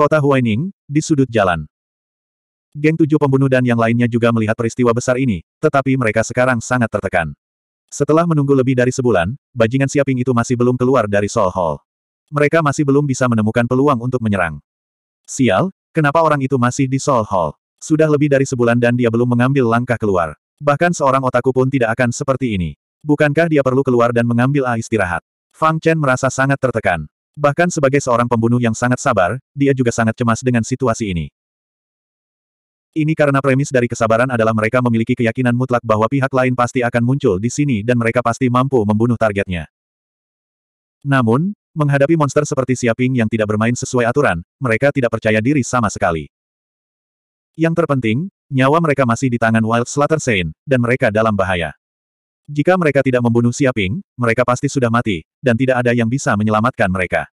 Kota Huaining, di sudut jalan. Geng tujuh pembunuh dan yang lainnya juga melihat peristiwa besar ini, tetapi mereka sekarang sangat tertekan. Setelah menunggu lebih dari sebulan, bajingan siaping itu masih belum keluar dari Soul Hall. Mereka masih belum bisa menemukan peluang untuk menyerang. Sial, kenapa orang itu masih di Soul Hall? Sudah lebih dari sebulan dan dia belum mengambil langkah keluar. Bahkan seorang otaku pun tidak akan seperti ini. Bukankah dia perlu keluar dan mengambil A istirahat? Fang Chen merasa sangat tertekan. Bahkan sebagai seorang pembunuh yang sangat sabar, dia juga sangat cemas dengan situasi ini. Ini karena premis dari kesabaran adalah mereka memiliki keyakinan mutlak bahwa pihak lain pasti akan muncul di sini dan mereka pasti mampu membunuh targetnya. Namun, menghadapi monster seperti Siaping yang tidak bermain sesuai aturan, mereka tidak percaya diri sama sekali. Yang terpenting, nyawa mereka masih di tangan Wild Slaughter Saint, dan mereka dalam bahaya. Jika mereka tidak membunuh Siaping, mereka pasti sudah mati, dan tidak ada yang bisa menyelamatkan mereka.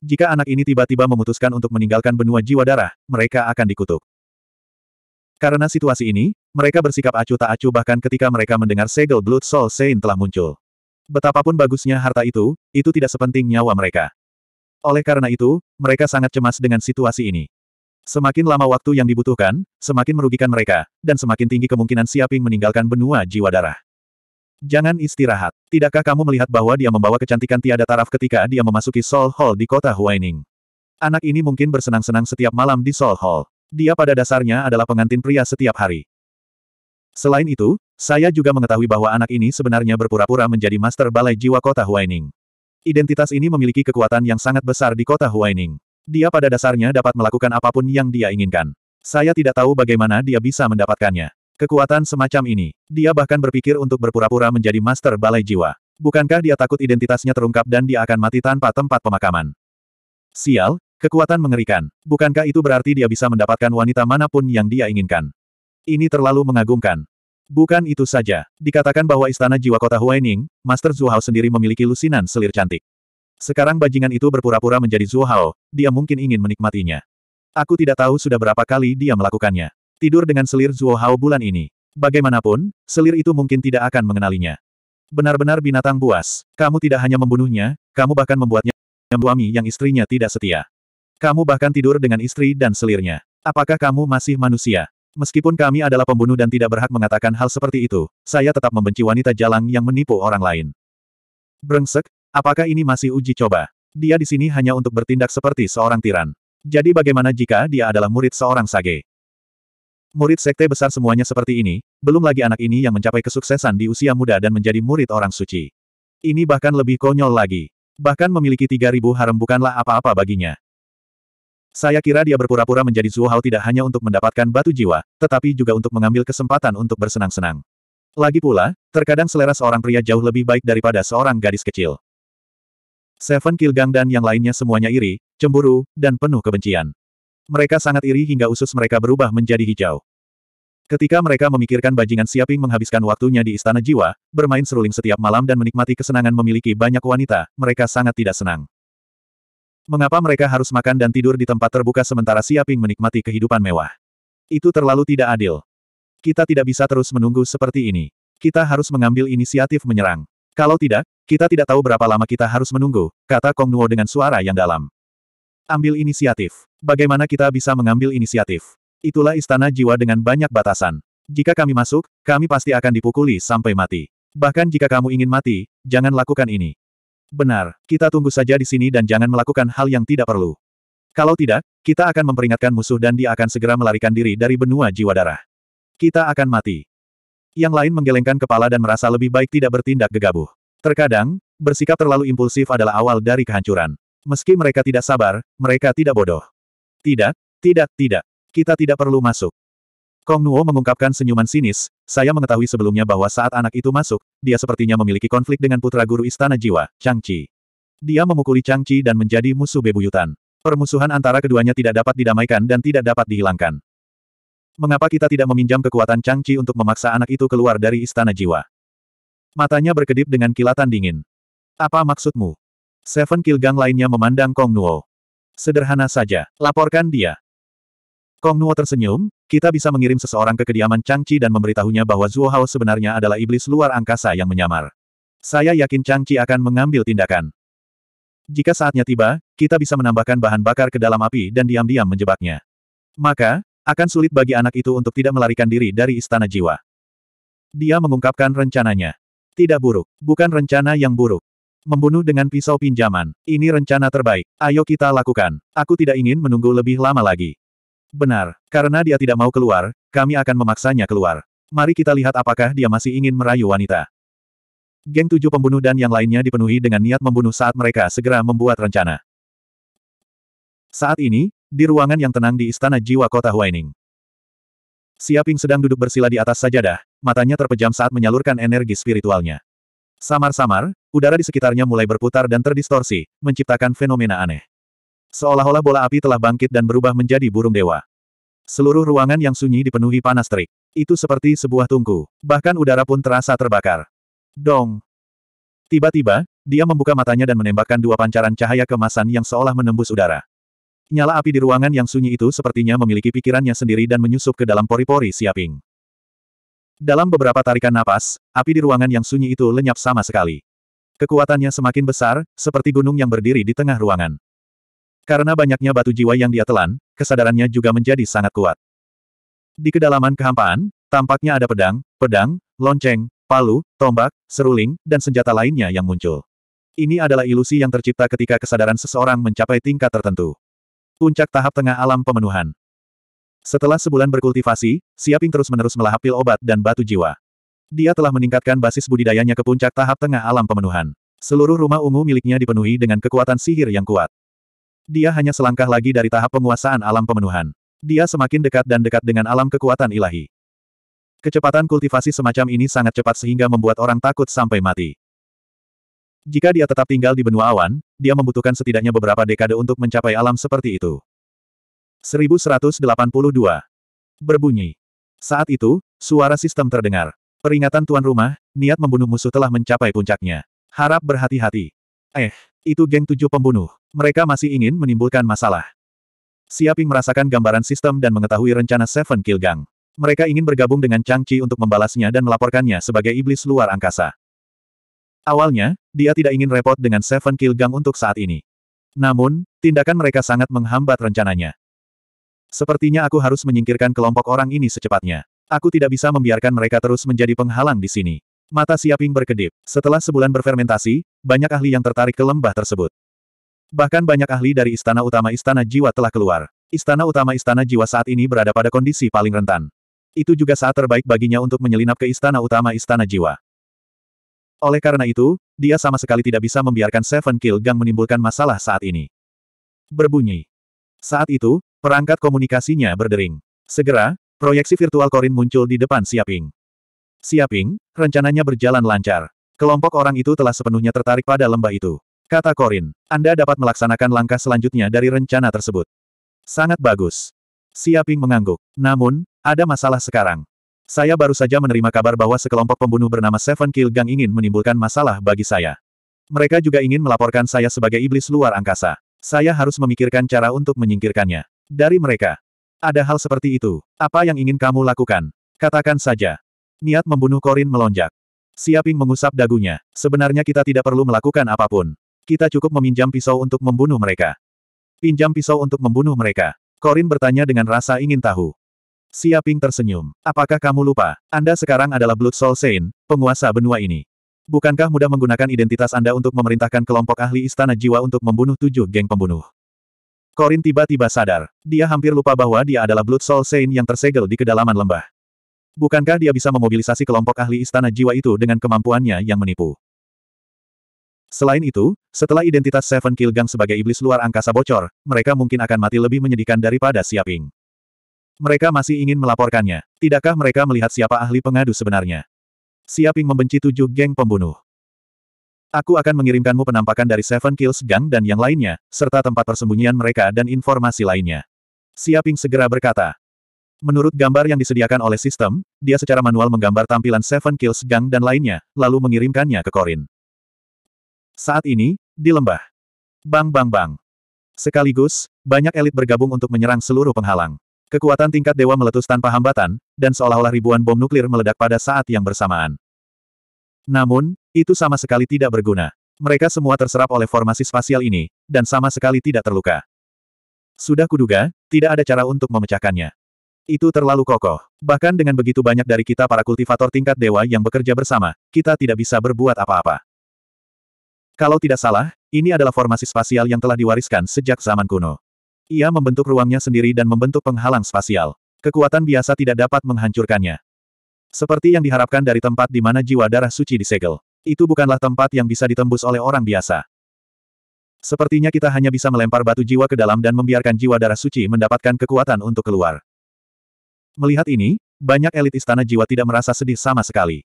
Jika anak ini tiba-tiba memutuskan untuk meninggalkan benua jiwa darah, mereka akan dikutuk. Karena situasi ini, mereka bersikap acuh tak acuh bahkan ketika mereka mendengar segel Blood Soul Saint telah muncul. Betapapun bagusnya harta itu, itu tidak sepenting nyawa mereka. Oleh karena itu, mereka sangat cemas dengan situasi ini. Semakin lama waktu yang dibutuhkan, semakin merugikan mereka, dan semakin tinggi kemungkinan Siaping meninggalkan benua jiwa darah. Jangan istirahat. Tidakkah kamu melihat bahwa dia membawa kecantikan tiada taraf ketika dia memasuki Seoul Hall di kota Huaining? Anak ini mungkin bersenang-senang setiap malam di Seoul Hall. Dia pada dasarnya adalah pengantin pria setiap hari. Selain itu, saya juga mengetahui bahwa anak ini sebenarnya berpura-pura menjadi master balai jiwa kota Huaining. Identitas ini memiliki kekuatan yang sangat besar di kota Huaining. Dia pada dasarnya dapat melakukan apapun yang dia inginkan. Saya tidak tahu bagaimana dia bisa mendapatkannya. Kekuatan semacam ini, dia bahkan berpikir untuk berpura-pura menjadi master balai jiwa. Bukankah dia takut identitasnya terungkap dan dia akan mati tanpa tempat pemakaman? Sial, kekuatan mengerikan. Bukankah itu berarti dia bisa mendapatkan wanita manapun yang dia inginkan? Ini terlalu mengagumkan. Bukan itu saja. Dikatakan bahwa istana jiwa kota Huaining, Master Zuhao sendiri memiliki lusinan selir cantik. Sekarang bajingan itu berpura-pura menjadi Zuhao, dia mungkin ingin menikmatinya. Aku tidak tahu sudah berapa kali dia melakukannya tidur dengan selir Zuo Hao bulan ini. Bagaimanapun, selir itu mungkin tidak akan mengenalinya. Benar-benar binatang buas. Kamu tidak hanya membunuhnya, kamu bahkan membuatnya suami yang istrinya tidak setia. Kamu bahkan tidur dengan istri dan selirnya. Apakah kamu masih manusia? Meskipun kami adalah pembunuh dan tidak berhak mengatakan hal seperti itu, saya tetap membenci wanita jalang yang menipu orang lain. Brengsek, apakah ini masih uji coba? Dia di sini hanya untuk bertindak seperti seorang tiran. Jadi bagaimana jika dia adalah murid seorang sage? Murid sekte besar semuanya seperti ini, belum lagi anak ini yang mencapai kesuksesan di usia muda dan menjadi murid orang suci. Ini bahkan lebih konyol lagi. Bahkan memiliki 3000 harem bukanlah apa-apa baginya. Saya kira dia berpura-pura menjadi Zuo tidak hanya untuk mendapatkan batu jiwa, tetapi juga untuk mengambil kesempatan untuk bersenang-senang. Lagi pula, terkadang selera seorang pria jauh lebih baik daripada seorang gadis kecil. Seven Kilgang dan yang lainnya semuanya iri, cemburu, dan penuh kebencian. Mereka sangat iri hingga usus mereka berubah menjadi hijau. Ketika mereka memikirkan bajingan Siaping menghabiskan waktunya di Istana Jiwa, bermain seruling setiap malam dan menikmati kesenangan memiliki banyak wanita, mereka sangat tidak senang. Mengapa mereka harus makan dan tidur di tempat terbuka sementara Siaping menikmati kehidupan mewah? Itu terlalu tidak adil. Kita tidak bisa terus menunggu seperti ini. Kita harus mengambil inisiatif menyerang. Kalau tidak, kita tidak tahu berapa lama kita harus menunggu, kata Kong Nuo dengan suara yang dalam. Ambil inisiatif. Bagaimana kita bisa mengambil inisiatif? Itulah istana jiwa dengan banyak batasan. Jika kami masuk, kami pasti akan dipukuli sampai mati. Bahkan jika kamu ingin mati, jangan lakukan ini. Benar, kita tunggu saja di sini dan jangan melakukan hal yang tidak perlu. Kalau tidak, kita akan memperingatkan musuh dan dia akan segera melarikan diri dari benua jiwa darah. Kita akan mati. Yang lain menggelengkan kepala dan merasa lebih baik tidak bertindak gegabah. Terkadang, bersikap terlalu impulsif adalah awal dari kehancuran. Meski mereka tidak sabar, mereka tidak bodoh. Tidak, tidak, tidak. Kita tidak perlu masuk. Kong Nuo mengungkapkan senyuman sinis, saya mengetahui sebelumnya bahwa saat anak itu masuk, dia sepertinya memiliki konflik dengan putra guru istana jiwa, Chang Chi. Dia memukuli Chang Chi dan menjadi musuh bebuyutan. Permusuhan antara keduanya tidak dapat didamaikan dan tidak dapat dihilangkan. Mengapa kita tidak meminjam kekuatan Chang Chi untuk memaksa anak itu keluar dari istana jiwa? Matanya berkedip dengan kilatan dingin. Apa maksudmu? Seven Kilgang lainnya memandang Kong Nuo. Sederhana saja, laporkan dia. Kong Nuo tersenyum, kita bisa mengirim seseorang ke kediaman Chang Chi dan memberitahunya bahwa Zuo Hao sebenarnya adalah iblis luar angkasa yang menyamar. Saya yakin Chang Chi akan mengambil tindakan. Jika saatnya tiba, kita bisa menambahkan bahan bakar ke dalam api dan diam-diam menjebaknya. Maka, akan sulit bagi anak itu untuk tidak melarikan diri dari istana jiwa. Dia mengungkapkan rencananya. Tidak buruk, bukan rencana yang buruk. Membunuh dengan pisau pinjaman, ini rencana terbaik. Ayo kita lakukan. Aku tidak ingin menunggu lebih lama lagi. Benar, karena dia tidak mau keluar, kami akan memaksanya keluar. Mari kita lihat apakah dia masih ingin merayu wanita. Geng tujuh pembunuh dan yang lainnya dipenuhi dengan niat membunuh saat mereka segera membuat rencana. Saat ini, di ruangan yang tenang di Istana Jiwa Kota Huaining. Siaping sedang duduk bersila di atas sajadah, matanya terpejam saat menyalurkan energi spiritualnya. Samar-samar, udara di sekitarnya mulai berputar dan terdistorsi, menciptakan fenomena aneh. Seolah-olah bola api telah bangkit dan berubah menjadi burung dewa. Seluruh ruangan yang sunyi dipenuhi panas terik. Itu seperti sebuah tungku. Bahkan udara pun terasa terbakar. Dong. Tiba-tiba, dia membuka matanya dan menembakkan dua pancaran cahaya kemasan yang seolah menembus udara. Nyala api di ruangan yang sunyi itu sepertinya memiliki pikirannya sendiri dan menyusup ke dalam pori-pori siaping. Dalam beberapa tarikan napas, api di ruangan yang sunyi itu lenyap sama sekali. Kekuatannya semakin besar, seperti gunung yang berdiri di tengah ruangan. Karena banyaknya batu jiwa yang dia telan, kesadarannya juga menjadi sangat kuat. Di kedalaman kehampaan, tampaknya ada pedang, pedang, lonceng, palu, tombak, seruling, dan senjata lainnya yang muncul. Ini adalah ilusi yang tercipta ketika kesadaran seseorang mencapai tingkat tertentu. Puncak tahap tengah alam pemenuhan. Setelah sebulan berkultivasi, Siaping terus-menerus melahap pil obat dan batu jiwa. Dia telah meningkatkan basis budidayanya ke puncak tahap tengah alam pemenuhan. Seluruh rumah ungu miliknya dipenuhi dengan kekuatan sihir yang kuat. Dia hanya selangkah lagi dari tahap penguasaan alam pemenuhan. Dia semakin dekat dan dekat dengan alam kekuatan ilahi. Kecepatan kultivasi semacam ini sangat cepat sehingga membuat orang takut sampai mati. Jika dia tetap tinggal di benua awan, dia membutuhkan setidaknya beberapa dekade untuk mencapai alam seperti itu. 1182. Berbunyi. Saat itu, suara sistem terdengar. Peringatan tuan rumah, niat membunuh musuh telah mencapai puncaknya. Harap berhati-hati. Eh, itu geng tujuh pembunuh. Mereka masih ingin menimbulkan masalah. Siaping merasakan gambaran sistem dan mengetahui rencana Seven Kill Gang. Mereka ingin bergabung dengan Chang Chi untuk membalasnya dan melaporkannya sebagai iblis luar angkasa. Awalnya, dia tidak ingin repot dengan Seven Kill Gang untuk saat ini. Namun, tindakan mereka sangat menghambat rencananya. Sepertinya aku harus menyingkirkan kelompok orang ini secepatnya. Aku tidak bisa membiarkan mereka terus menjadi penghalang di sini. Mata Siaping berkedip. Setelah sebulan berfermentasi, banyak ahli yang tertarik ke lembah tersebut. Bahkan banyak ahli dari istana utama istana jiwa telah keluar. Istana utama istana jiwa saat ini berada pada kondisi paling rentan. Itu juga saat terbaik baginya untuk menyelinap ke istana utama istana jiwa. Oleh karena itu, dia sama sekali tidak bisa membiarkan Seven Kill Gang menimbulkan masalah saat ini. Berbunyi. Saat itu, Perangkat komunikasinya berdering. Segera, proyeksi virtual Korin muncul di depan Siaping. Siaping, rencananya berjalan lancar. Kelompok orang itu telah sepenuhnya tertarik pada lembah itu. Kata Korin, Anda dapat melaksanakan langkah selanjutnya dari rencana tersebut. Sangat bagus. Siaping mengangguk. Namun, ada masalah sekarang. Saya baru saja menerima kabar bahwa sekelompok pembunuh bernama Seven Kill Gang ingin menimbulkan masalah bagi saya. Mereka juga ingin melaporkan saya sebagai iblis luar angkasa. Saya harus memikirkan cara untuk menyingkirkannya. Dari mereka. Ada hal seperti itu. Apa yang ingin kamu lakukan? Katakan saja. Niat membunuh Korin melonjak. Siaping mengusap dagunya. Sebenarnya kita tidak perlu melakukan apapun. Kita cukup meminjam pisau untuk membunuh mereka. Pinjam pisau untuk membunuh mereka. Korin bertanya dengan rasa ingin tahu. Siaping tersenyum. Apakah kamu lupa? Anda sekarang adalah Blood Soul Saint, penguasa benua ini. Bukankah mudah menggunakan identitas Anda untuk memerintahkan kelompok ahli Istana Jiwa untuk membunuh tujuh geng pembunuh? Korin tiba-tiba sadar. Dia hampir lupa bahwa dia adalah Blood Soul Saint yang tersegel di kedalaman lembah. Bukankah dia bisa memobilisasi kelompok ahli istana jiwa itu dengan kemampuannya yang menipu? Selain itu, setelah identitas Seven Kill Gang sebagai iblis luar angkasa bocor, mereka mungkin akan mati lebih menyedihkan daripada Siaping. Mereka masih ingin melaporkannya. Tidakkah mereka melihat siapa ahli pengadu sebenarnya? Siaping membenci tujuh geng pembunuh. Aku akan mengirimkanmu penampakan dari Seven Kills Gang dan yang lainnya, serta tempat persembunyian mereka dan informasi lainnya. Siaping segera berkata. Menurut gambar yang disediakan oleh sistem, dia secara manual menggambar tampilan Seven Kills Gang dan lainnya, lalu mengirimkannya ke Korin. Saat ini, di lembah. Bang bang bang. Sekaligus, banyak elit bergabung untuk menyerang seluruh penghalang. Kekuatan tingkat dewa meletus tanpa hambatan, dan seolah-olah ribuan bom nuklir meledak pada saat yang bersamaan. Namun, itu sama sekali tidak berguna. Mereka semua terserap oleh formasi spasial ini, dan sama sekali tidak terluka. Sudah kuduga, tidak ada cara untuk memecahkannya. Itu terlalu kokoh. Bahkan dengan begitu banyak dari kita para kultivator tingkat dewa yang bekerja bersama, kita tidak bisa berbuat apa-apa. Kalau tidak salah, ini adalah formasi spasial yang telah diwariskan sejak zaman kuno. Ia membentuk ruangnya sendiri dan membentuk penghalang spasial. Kekuatan biasa tidak dapat menghancurkannya. Seperti yang diharapkan dari tempat di mana jiwa darah suci disegel. Itu bukanlah tempat yang bisa ditembus oleh orang biasa. Sepertinya kita hanya bisa melempar batu jiwa ke dalam dan membiarkan jiwa darah suci mendapatkan kekuatan untuk keluar. Melihat ini, banyak elit istana jiwa tidak merasa sedih sama sekali.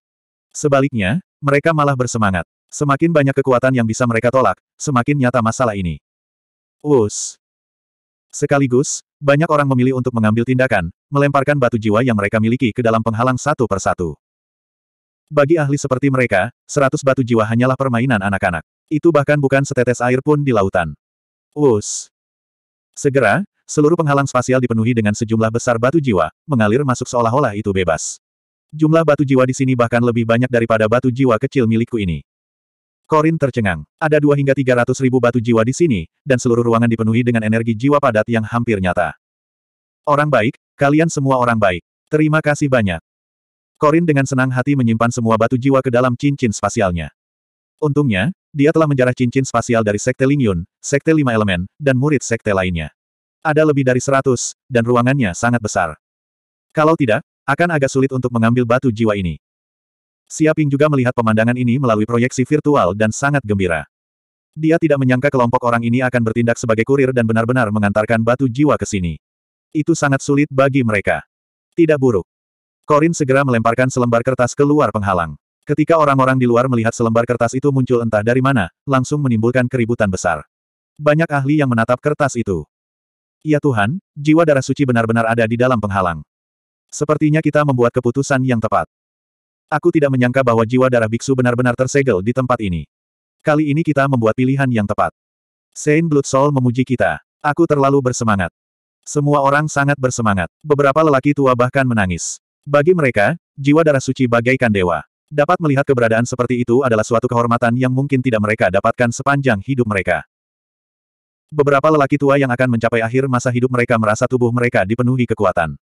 Sebaliknya, mereka malah bersemangat. Semakin banyak kekuatan yang bisa mereka tolak, semakin nyata masalah ini. Us. Sekaligus, banyak orang memilih untuk mengambil tindakan, melemparkan batu jiwa yang mereka miliki ke dalam penghalang satu persatu. Bagi ahli seperti mereka, seratus batu jiwa hanyalah permainan anak-anak. Itu bahkan bukan setetes air pun di lautan. Us. Segera, seluruh penghalang spasial dipenuhi dengan sejumlah besar batu jiwa, mengalir masuk seolah-olah itu bebas. Jumlah batu jiwa di sini bahkan lebih banyak daripada batu jiwa kecil milikku ini. Korin tercengang. Ada dua hingga tiga ratus ribu batu jiwa di sini, dan seluruh ruangan dipenuhi dengan energi jiwa padat yang hampir nyata. Orang baik, kalian semua orang baik. Terima kasih banyak. Korin dengan senang hati menyimpan semua batu jiwa ke dalam cincin spasialnya. Untungnya, dia telah menjarah cincin spasial dari Sekte Lingyun, Sekte Lima Elemen, dan murid Sekte lainnya. Ada lebih dari seratus, dan ruangannya sangat besar. Kalau tidak, akan agak sulit untuk mengambil batu jiwa ini. Siaping juga melihat pemandangan ini melalui proyeksi virtual dan sangat gembira. Dia tidak menyangka kelompok orang ini akan bertindak sebagai kurir dan benar-benar mengantarkan batu jiwa ke sini. Itu sangat sulit bagi mereka. Tidak buruk. Korin segera melemparkan selembar kertas keluar penghalang. Ketika orang-orang di luar melihat selembar kertas itu muncul entah dari mana, langsung menimbulkan keributan besar. Banyak ahli yang menatap kertas itu. Ya Tuhan, jiwa darah suci benar-benar ada di dalam penghalang. Sepertinya kita membuat keputusan yang tepat. Aku tidak menyangka bahwa jiwa darah biksu benar-benar tersegel di tempat ini. Kali ini kita membuat pilihan yang tepat. Saint Blood Soul memuji kita. Aku terlalu bersemangat. Semua orang sangat bersemangat. Beberapa lelaki tua bahkan menangis. Bagi mereka, jiwa darah suci bagaikan dewa. Dapat melihat keberadaan seperti itu adalah suatu kehormatan yang mungkin tidak mereka dapatkan sepanjang hidup mereka. Beberapa lelaki tua yang akan mencapai akhir masa hidup mereka merasa tubuh mereka dipenuhi kekuatan.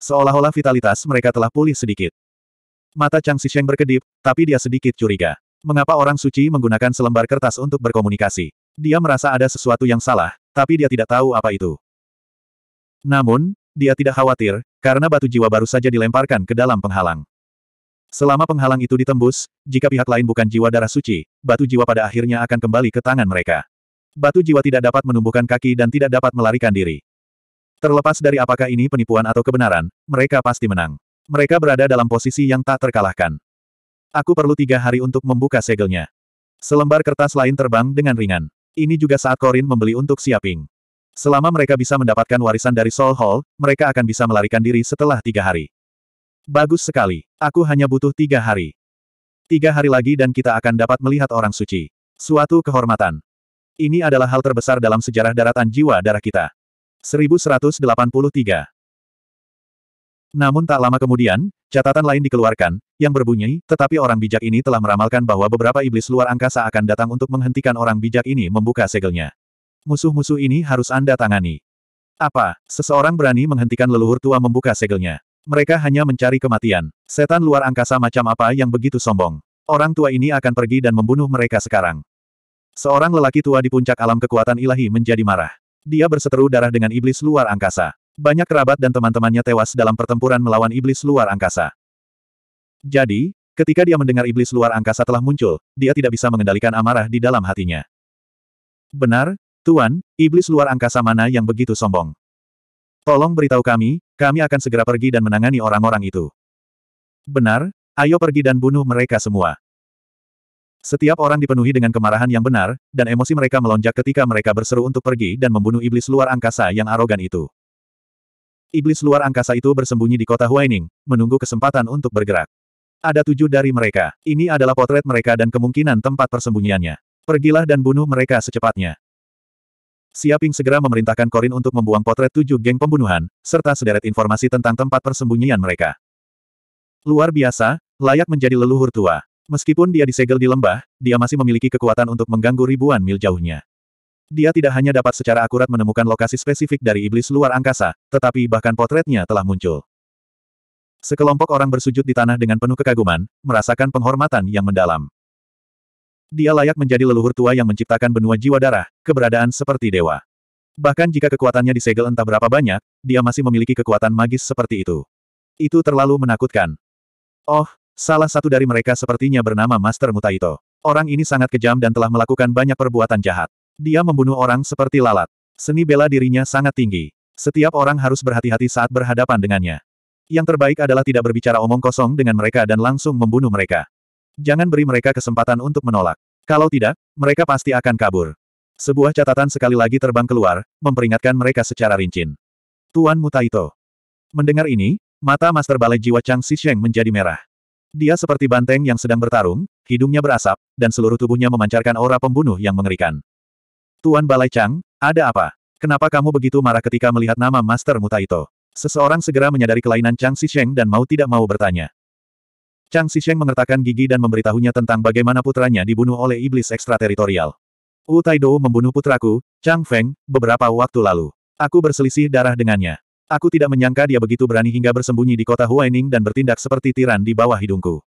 Seolah-olah vitalitas mereka telah pulih sedikit. Mata Chang Shisheng berkedip, tapi dia sedikit curiga. Mengapa orang suci menggunakan selembar kertas untuk berkomunikasi? Dia merasa ada sesuatu yang salah, tapi dia tidak tahu apa itu. Namun, dia tidak khawatir, karena batu jiwa baru saja dilemparkan ke dalam penghalang. Selama penghalang itu ditembus, jika pihak lain bukan jiwa darah suci, batu jiwa pada akhirnya akan kembali ke tangan mereka. Batu jiwa tidak dapat menumbuhkan kaki dan tidak dapat melarikan diri. Terlepas dari apakah ini penipuan atau kebenaran, mereka pasti menang. Mereka berada dalam posisi yang tak terkalahkan. Aku perlu tiga hari untuk membuka segelnya. Selembar kertas lain terbang dengan ringan. Ini juga saat Korin membeli untuk Siaping. Selama mereka bisa mendapatkan warisan dari Soul Hall, mereka akan bisa melarikan diri setelah tiga hari. Bagus sekali. Aku hanya butuh tiga hari. Tiga hari lagi dan kita akan dapat melihat orang suci. Suatu kehormatan. Ini adalah hal terbesar dalam sejarah daratan jiwa darah kita. 1183 namun tak lama kemudian, catatan lain dikeluarkan, yang berbunyi, tetapi orang bijak ini telah meramalkan bahwa beberapa iblis luar angkasa akan datang untuk menghentikan orang bijak ini membuka segelnya. Musuh-musuh ini harus Anda tangani. Apa, seseorang berani menghentikan leluhur tua membuka segelnya? Mereka hanya mencari kematian. Setan luar angkasa macam apa yang begitu sombong? Orang tua ini akan pergi dan membunuh mereka sekarang. Seorang lelaki tua di puncak alam kekuatan ilahi menjadi marah. Dia berseteru darah dengan iblis luar angkasa. Banyak kerabat dan teman-temannya tewas dalam pertempuran melawan iblis luar angkasa. Jadi, ketika dia mendengar iblis luar angkasa telah muncul, dia tidak bisa mengendalikan amarah di dalam hatinya. Benar, Tuan, iblis luar angkasa mana yang begitu sombong? Tolong beritahu kami, kami akan segera pergi dan menangani orang-orang itu. Benar, ayo pergi dan bunuh mereka semua. Setiap orang dipenuhi dengan kemarahan yang benar, dan emosi mereka melonjak ketika mereka berseru untuk pergi dan membunuh iblis luar angkasa yang arogan itu. Iblis luar angkasa itu bersembunyi di kota Huaining, menunggu kesempatan untuk bergerak. Ada tujuh dari mereka. Ini adalah potret mereka dan kemungkinan tempat persembunyiannya. Pergilah dan bunuh mereka secepatnya. Siaping segera memerintahkan Korin untuk membuang potret tujuh geng pembunuhan, serta sederet informasi tentang tempat persembunyian mereka. Luar biasa, layak menjadi leluhur tua. Meskipun dia disegel di lembah, dia masih memiliki kekuatan untuk mengganggu ribuan mil jauhnya. Dia tidak hanya dapat secara akurat menemukan lokasi spesifik dari iblis luar angkasa, tetapi bahkan potretnya telah muncul. Sekelompok orang bersujud di tanah dengan penuh kekaguman, merasakan penghormatan yang mendalam. Dia layak menjadi leluhur tua yang menciptakan benua jiwa darah, keberadaan seperti dewa. Bahkan jika kekuatannya disegel entah berapa banyak, dia masih memiliki kekuatan magis seperti itu. Itu terlalu menakutkan. Oh, salah satu dari mereka sepertinya bernama Master Mutaito. Orang ini sangat kejam dan telah melakukan banyak perbuatan jahat. Dia membunuh orang seperti lalat. Seni bela dirinya sangat tinggi. Setiap orang harus berhati-hati saat berhadapan dengannya. Yang terbaik adalah tidak berbicara omong kosong dengan mereka dan langsung membunuh mereka. Jangan beri mereka kesempatan untuk menolak. Kalau tidak, mereka pasti akan kabur. Sebuah catatan sekali lagi terbang keluar, memperingatkan mereka secara rincin. Tuan Mutaito. Mendengar ini, mata Master Balai Jiwa Chang Sheng menjadi merah. Dia seperti banteng yang sedang bertarung, hidungnya berasap, dan seluruh tubuhnya memancarkan aura pembunuh yang mengerikan. Tuan Balai Chang, ada apa? Kenapa kamu begitu marah ketika melihat nama Master Mutaito? Seseorang segera menyadari kelainan Chang Sheng dan mau tidak mau bertanya. Chang Xisheng mengertakkan gigi dan memberitahunya tentang bagaimana putranya dibunuh oleh iblis ekstrateritorial. Wu Taido membunuh putraku, Chang Feng, beberapa waktu lalu. Aku berselisih darah dengannya. Aku tidak menyangka dia begitu berani hingga bersembunyi di kota Huaining dan bertindak seperti tiran di bawah hidungku.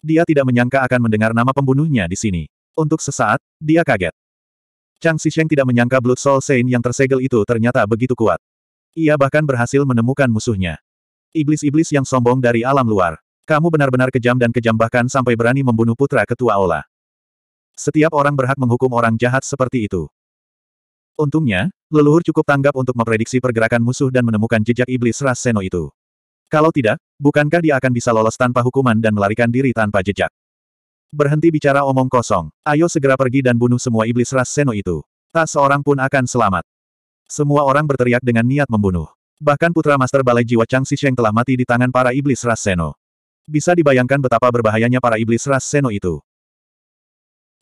Dia tidak menyangka akan mendengar nama pembunuhnya di sini. Untuk sesaat, dia kaget. Chang Xisheng tidak menyangka Blood Soul Saint yang tersegel itu ternyata begitu kuat. Ia bahkan berhasil menemukan musuhnya. Iblis-iblis yang sombong dari alam luar. Kamu benar-benar kejam dan kejam bahkan sampai berani membunuh putra ketua Ola. Setiap orang berhak menghukum orang jahat seperti itu. Untungnya, leluhur cukup tanggap untuk memprediksi pergerakan musuh dan menemukan jejak iblis ras Seno itu. Kalau tidak, bukankah dia akan bisa lolos tanpa hukuman dan melarikan diri tanpa jejak? Berhenti bicara omong kosong. Ayo segera pergi dan bunuh semua iblis ras Seno itu. Tak seorang pun akan selamat. Semua orang berteriak dengan niat membunuh. Bahkan putra Master Balai Jiwa Chang Sisheng telah mati di tangan para iblis ras Seno. Bisa dibayangkan betapa berbahayanya para iblis ras Seno itu.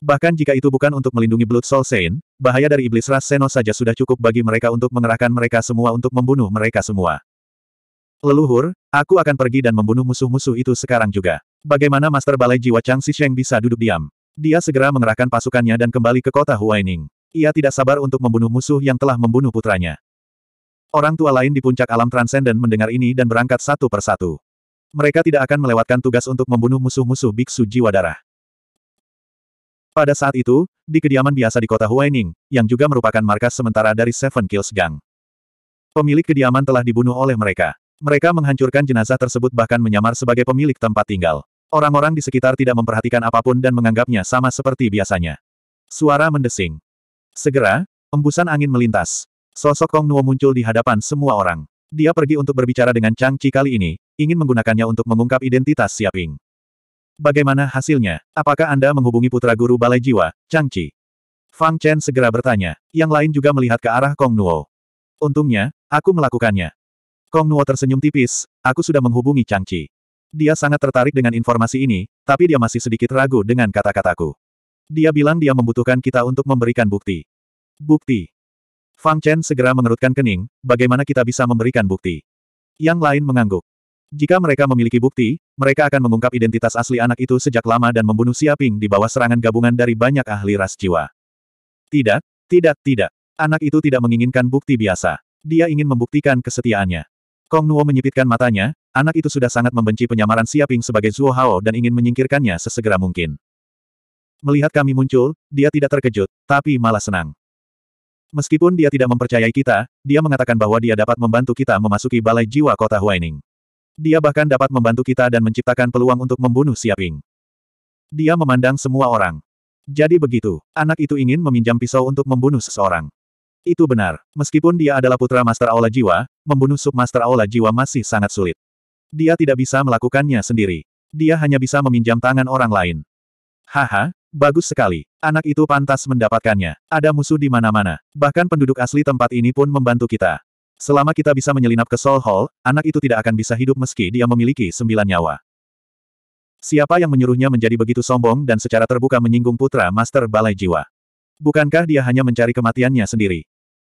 Bahkan jika itu bukan untuk melindungi Blood Soul Saint, bahaya dari iblis ras Seno saja sudah cukup bagi mereka untuk mengerahkan mereka semua untuk membunuh mereka semua. Leluhur, aku akan pergi dan membunuh musuh-musuh itu sekarang juga. Bagaimana Master Balai Jiwa Chang Sheng bisa duduk diam? Dia segera mengerahkan pasukannya dan kembali ke kota Huaining. Ia tidak sabar untuk membunuh musuh yang telah membunuh putranya. Orang tua lain di puncak alam transenden mendengar ini dan berangkat satu persatu. Mereka tidak akan melewatkan tugas untuk membunuh musuh-musuh biksu jiwa darah. Pada saat itu, di kediaman biasa di kota Huaining, yang juga merupakan markas sementara dari Seven Kills Gang. Pemilik kediaman telah dibunuh oleh mereka. Mereka menghancurkan jenazah tersebut bahkan menyamar sebagai pemilik tempat tinggal. Orang-orang di sekitar tidak memperhatikan apapun dan menganggapnya sama seperti biasanya. Suara mendesing. Segera, embusan angin melintas. Sosok Kong Nuo muncul di hadapan semua orang. Dia pergi untuk berbicara dengan Chang Chi kali ini, ingin menggunakannya untuk mengungkap identitas Siaping. Bagaimana hasilnya? Apakah Anda menghubungi putra guru balai jiwa, Chang Chi? Fang Chen segera bertanya. Yang lain juga melihat ke arah Kong Nuo. Untungnya, aku melakukannya. Kong Nuo tersenyum tipis, aku sudah menghubungi Chang Chi. Dia sangat tertarik dengan informasi ini, tapi dia masih sedikit ragu dengan kata-kataku. Dia bilang dia membutuhkan kita untuk memberikan bukti. Bukti. Fang Chen segera mengerutkan kening, bagaimana kita bisa memberikan bukti? Yang lain mengangguk. Jika mereka memiliki bukti, mereka akan mengungkap identitas asli anak itu sejak lama dan membunuh Siaping di bawah serangan gabungan dari banyak ahli ras jiwa. Tidak, tidak, tidak. Anak itu tidak menginginkan bukti biasa. Dia ingin membuktikan kesetiaannya. Kong Nuo menyipitkan matanya, anak itu sudah sangat membenci penyamaran Siaping sebagai Zuo Hao dan ingin menyingkirkannya sesegera mungkin. Melihat kami muncul, dia tidak terkejut, tapi malah senang. Meskipun dia tidak mempercayai kita, dia mengatakan bahwa dia dapat membantu kita memasuki balai jiwa kota Huaining. Dia bahkan dapat membantu kita dan menciptakan peluang untuk membunuh Siaping. Dia memandang semua orang. Jadi begitu, anak itu ingin meminjam pisau untuk membunuh seseorang. Itu benar. Meskipun dia adalah putra Master Aula Jiwa, membunuh Submaster Aula Jiwa masih sangat sulit. Dia tidak bisa melakukannya sendiri. Dia hanya bisa meminjam tangan orang lain. Haha, Bagus sekali. Anak itu pantas mendapatkannya. Ada musuh di mana-mana. Bahkan penduduk asli tempat ini pun membantu kita. Selama kita bisa menyelinap ke Soul Hall, anak itu tidak akan bisa hidup meski dia memiliki sembilan nyawa. Siapa yang menyuruhnya menjadi begitu sombong dan secara terbuka menyinggung putra Master Balai Jiwa? Bukankah dia hanya mencari kematiannya sendiri?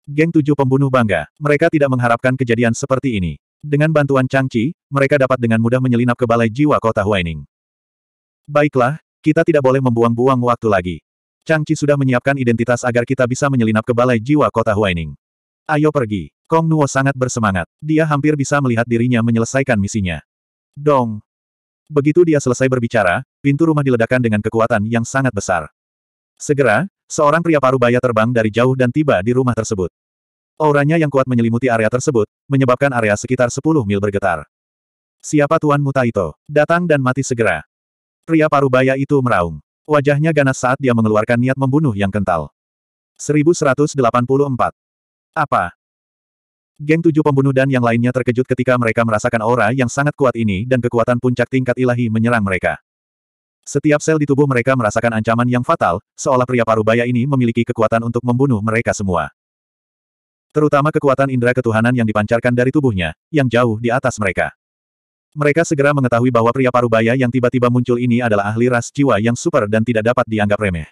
Geng tujuh pembunuh bangga, mereka tidak mengharapkan kejadian seperti ini. Dengan bantuan Chang Chi, mereka dapat dengan mudah menyelinap ke Balai Jiwa kota Huaining. Baiklah, kita tidak boleh membuang-buang waktu lagi. Chang sudah menyiapkan identitas agar kita bisa menyelinap ke balai jiwa kota Huaining. Ayo pergi. Kong Nuo sangat bersemangat. Dia hampir bisa melihat dirinya menyelesaikan misinya. Dong. Begitu dia selesai berbicara, pintu rumah diledakkan dengan kekuatan yang sangat besar. Segera, seorang pria paruh baya terbang dari jauh dan tiba di rumah tersebut. Auranya yang kuat menyelimuti area tersebut, menyebabkan area sekitar 10 mil bergetar. Siapa Tuan Mutaito? Datang dan mati segera. Pria parubaya itu meraung. Wajahnya ganas saat dia mengeluarkan niat membunuh yang kental. 1184. Apa? Geng tujuh pembunuh dan yang lainnya terkejut ketika mereka merasakan aura yang sangat kuat ini dan kekuatan puncak tingkat ilahi menyerang mereka. Setiap sel di tubuh mereka merasakan ancaman yang fatal, seolah pria parubaya ini memiliki kekuatan untuk membunuh mereka semua. Terutama kekuatan indera ketuhanan yang dipancarkan dari tubuhnya, yang jauh di atas mereka. Mereka segera mengetahui bahwa pria parubaya yang tiba-tiba muncul ini adalah ahli ras jiwa yang super dan tidak dapat dianggap remeh.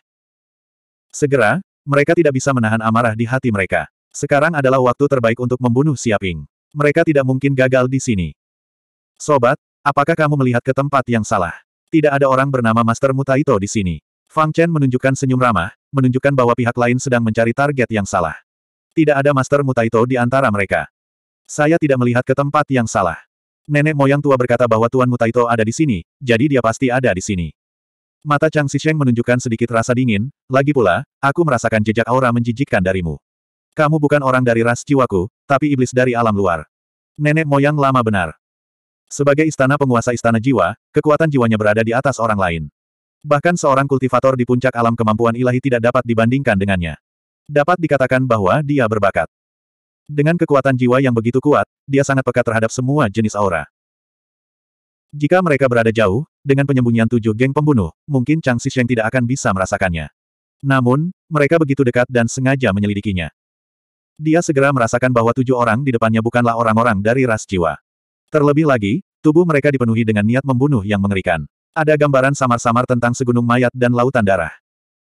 Segera, mereka tidak bisa menahan amarah di hati mereka. Sekarang adalah waktu terbaik untuk membunuh Siaping. Mereka tidak mungkin gagal di sini. Sobat, apakah kamu melihat ke tempat yang salah? Tidak ada orang bernama Master Mutaito di sini. Fang Chen menunjukkan senyum ramah, menunjukkan bahwa pihak lain sedang mencari target yang salah. Tidak ada Master Mutaito di antara mereka. Saya tidak melihat ke tempat yang salah. Nenek moyang tua berkata bahwa Tuan Mutaito ada di sini, jadi dia pasti ada di sini. Mata Chang Sisheng menunjukkan sedikit rasa dingin, lagi pula, aku merasakan jejak aura menjijikkan darimu. Kamu bukan orang dari ras jiwaku, tapi iblis dari alam luar. Nenek moyang lama benar. Sebagai istana penguasa istana jiwa, kekuatan jiwanya berada di atas orang lain. Bahkan seorang kultivator di puncak alam kemampuan ilahi tidak dapat dibandingkan dengannya. Dapat dikatakan bahwa dia berbakat. Dengan kekuatan jiwa yang begitu kuat, dia sangat peka terhadap semua jenis aura. Jika mereka berada jauh, dengan penyembunyian tujuh geng pembunuh, mungkin Chang Xisheng tidak akan bisa merasakannya. Namun, mereka begitu dekat dan sengaja menyelidikinya. Dia segera merasakan bahwa tujuh orang di depannya bukanlah orang-orang dari ras jiwa. Terlebih lagi, tubuh mereka dipenuhi dengan niat membunuh yang mengerikan. Ada gambaran samar-samar tentang segunung mayat dan lautan darah.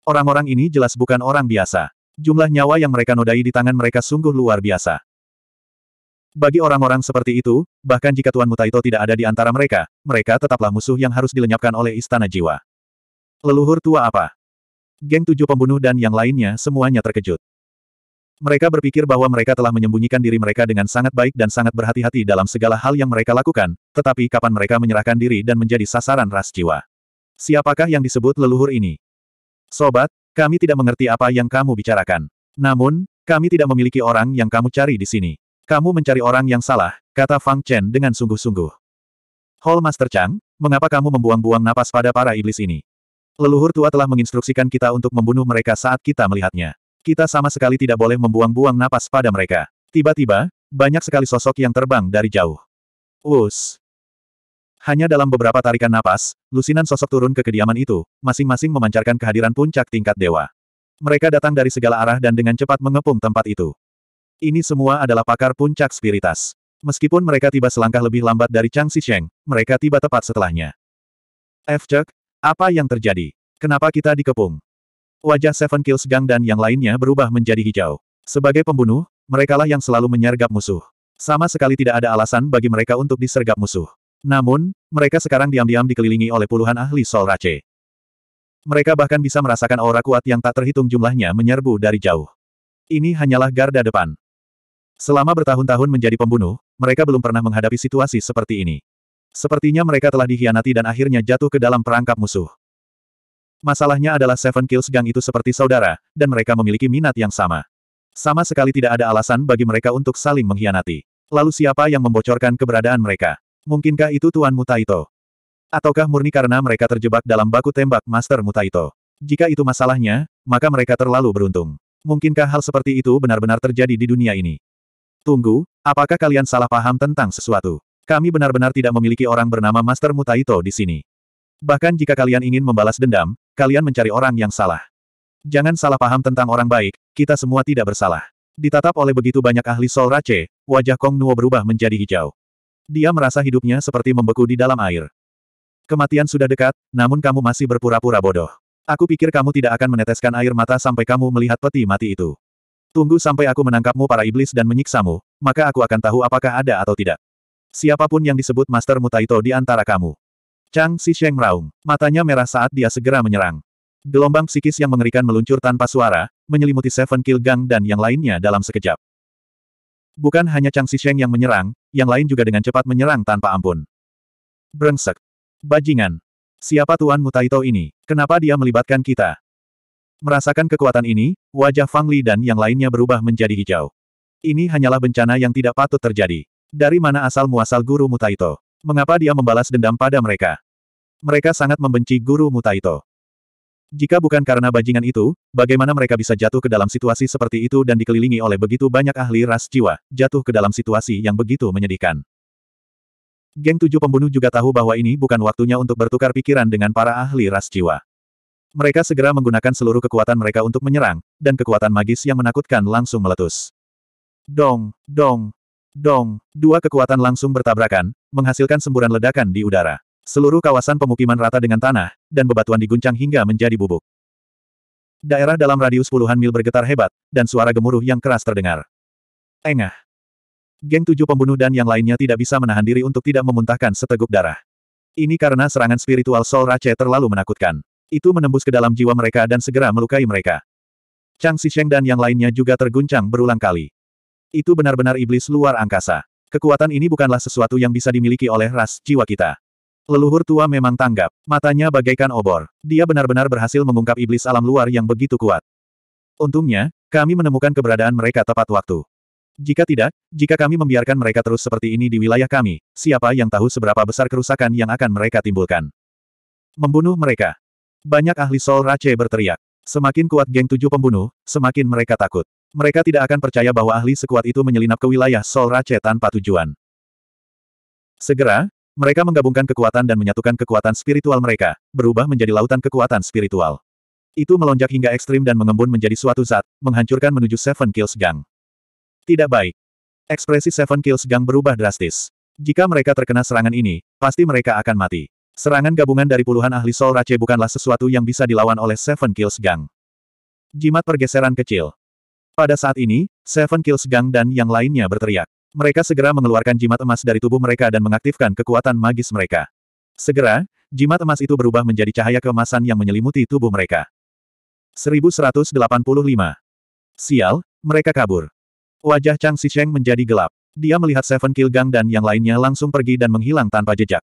Orang-orang ini jelas bukan orang biasa. Jumlah nyawa yang mereka nodai di tangan mereka sungguh luar biasa. Bagi orang-orang seperti itu, bahkan jika Tuan Mutaito tidak ada di antara mereka, mereka tetaplah musuh yang harus dilenyapkan oleh Istana Jiwa. Leluhur tua apa? Geng tujuh pembunuh dan yang lainnya semuanya terkejut. Mereka berpikir bahwa mereka telah menyembunyikan diri mereka dengan sangat baik dan sangat berhati-hati dalam segala hal yang mereka lakukan, tetapi kapan mereka menyerahkan diri dan menjadi sasaran ras jiwa. Siapakah yang disebut leluhur ini? Sobat, kami tidak mengerti apa yang kamu bicarakan. Namun, kami tidak memiliki orang yang kamu cari di sini. Kamu mencari orang yang salah, kata Fang Chen dengan sungguh-sungguh. Hall Master Chang, mengapa kamu membuang-buang napas pada para iblis ini? Leluhur tua telah menginstruksikan kita untuk membunuh mereka saat kita melihatnya. Kita sama sekali tidak boleh membuang-buang napas pada mereka. Tiba-tiba, banyak sekali sosok yang terbang dari jauh. Us, hanya dalam beberapa tarikan napas, lusinan sosok turun ke kediaman itu, masing-masing memancarkan kehadiran puncak tingkat dewa. Mereka datang dari segala arah dan dengan cepat mengepung tempat itu. Ini semua adalah pakar puncak spiritas. Meskipun mereka tiba selangkah lebih lambat dari Chang Xisheng, mereka tiba tepat setelahnya. F. Chuck, apa yang terjadi? Kenapa kita dikepung? Wajah Seven Kills Gang dan yang lainnya berubah menjadi hijau. Sebagai pembunuh, merekalah yang selalu menyergap musuh. Sama sekali tidak ada alasan bagi mereka untuk disergap musuh. Namun, mereka sekarang diam-diam dikelilingi oleh puluhan ahli Sol Rache. Mereka bahkan bisa merasakan aura kuat yang tak terhitung jumlahnya menyerbu dari jauh. Ini hanyalah garda depan. Selama bertahun-tahun menjadi pembunuh, mereka belum pernah menghadapi situasi seperti ini. Sepertinya mereka telah dikhianati dan akhirnya jatuh ke dalam perangkap musuh. Masalahnya adalah Seven Kills Gang itu seperti saudara, dan mereka memiliki minat yang sama. Sama sekali tidak ada alasan bagi mereka untuk saling mengkhianati. Lalu siapa yang membocorkan keberadaan mereka? Mungkinkah itu Tuan Mutaito? Ataukah murni karena mereka terjebak dalam baku tembak Master Mutaito? Jika itu masalahnya, maka mereka terlalu beruntung. Mungkinkah hal seperti itu benar-benar terjadi di dunia ini? Tunggu, apakah kalian salah paham tentang sesuatu? Kami benar-benar tidak memiliki orang bernama Master Mutaito di sini. Bahkan jika kalian ingin membalas dendam, kalian mencari orang yang salah. Jangan salah paham tentang orang baik, kita semua tidak bersalah. Ditatap oleh begitu banyak ahli Sol Rache, wajah Kong Nuo berubah menjadi hijau. Dia merasa hidupnya seperti membeku di dalam air. Kematian sudah dekat, namun kamu masih berpura-pura bodoh. Aku pikir kamu tidak akan meneteskan air mata sampai kamu melihat peti mati itu. Tunggu sampai aku menangkapmu para iblis dan menyiksamu, maka aku akan tahu apakah ada atau tidak. Siapapun yang disebut Master Mutaito di antara kamu. Chang Si Sheng meraung. Matanya merah saat dia segera menyerang. Gelombang psikis yang mengerikan meluncur tanpa suara, menyelimuti Seven Kill Gang dan yang lainnya dalam sekejap. Bukan hanya Chang Xisheng yang menyerang, yang lain juga dengan cepat menyerang tanpa ampun. Brengsek. Bajingan. Siapa Tuan Mutaito ini? Kenapa dia melibatkan kita? Merasakan kekuatan ini, wajah Fang Li dan yang lainnya berubah menjadi hijau. Ini hanyalah bencana yang tidak patut terjadi. Dari mana asal muasal guru Mutaito? Mengapa dia membalas dendam pada mereka? Mereka sangat membenci guru Mutaito. Jika bukan karena bajingan itu, bagaimana mereka bisa jatuh ke dalam situasi seperti itu dan dikelilingi oleh begitu banyak ahli ras jiwa, jatuh ke dalam situasi yang begitu menyedihkan. Geng tujuh pembunuh juga tahu bahwa ini bukan waktunya untuk bertukar pikiran dengan para ahli ras jiwa. Mereka segera menggunakan seluruh kekuatan mereka untuk menyerang, dan kekuatan magis yang menakutkan langsung meletus. Dong, dong, dong, dua kekuatan langsung bertabrakan, menghasilkan semburan ledakan di udara. Seluruh kawasan pemukiman rata dengan tanah, dan bebatuan diguncang hingga menjadi bubuk. Daerah dalam radius puluhan mil bergetar hebat, dan suara gemuruh yang keras terdengar. Engah. Geng tujuh pembunuh dan yang lainnya tidak bisa menahan diri untuk tidak memuntahkan seteguk darah. Ini karena serangan spiritual Sol Rache terlalu menakutkan. Itu menembus ke dalam jiwa mereka dan segera melukai mereka. Chang Sisheng dan yang lainnya juga terguncang berulang kali. Itu benar-benar iblis luar angkasa. Kekuatan ini bukanlah sesuatu yang bisa dimiliki oleh ras jiwa kita. Leluhur tua memang tanggap. Matanya bagaikan obor. Dia benar-benar berhasil mengungkap iblis alam luar yang begitu kuat. Untungnya, kami menemukan keberadaan mereka tepat waktu. Jika tidak, jika kami membiarkan mereka terus seperti ini di wilayah kami, siapa yang tahu seberapa besar kerusakan yang akan mereka timbulkan. Membunuh mereka. Banyak ahli Sol Rache berteriak. Semakin kuat geng tujuh pembunuh, semakin mereka takut. Mereka tidak akan percaya bahwa ahli sekuat itu menyelinap ke wilayah Sol Rache tanpa tujuan. Segera, mereka menggabungkan kekuatan dan menyatukan kekuatan spiritual mereka, berubah menjadi lautan kekuatan spiritual. Itu melonjak hingga ekstrim dan mengembun menjadi suatu zat, menghancurkan menuju Seven Kills Gang. Tidak baik. Ekspresi Seven Kills Gang berubah drastis. Jika mereka terkena serangan ini, pasti mereka akan mati. Serangan gabungan dari puluhan ahli Soul Rache bukanlah sesuatu yang bisa dilawan oleh Seven Kills Gang. Jimat pergeseran kecil. Pada saat ini, Seven Kills Gang dan yang lainnya berteriak. Mereka segera mengeluarkan jimat emas dari tubuh mereka dan mengaktifkan kekuatan magis mereka. Segera, jimat emas itu berubah menjadi cahaya keemasan yang menyelimuti tubuh mereka. 1185. Sial, mereka kabur. Wajah Chang Shisheng menjadi gelap. Dia melihat Seven Kill Gang dan yang lainnya langsung pergi dan menghilang tanpa jejak.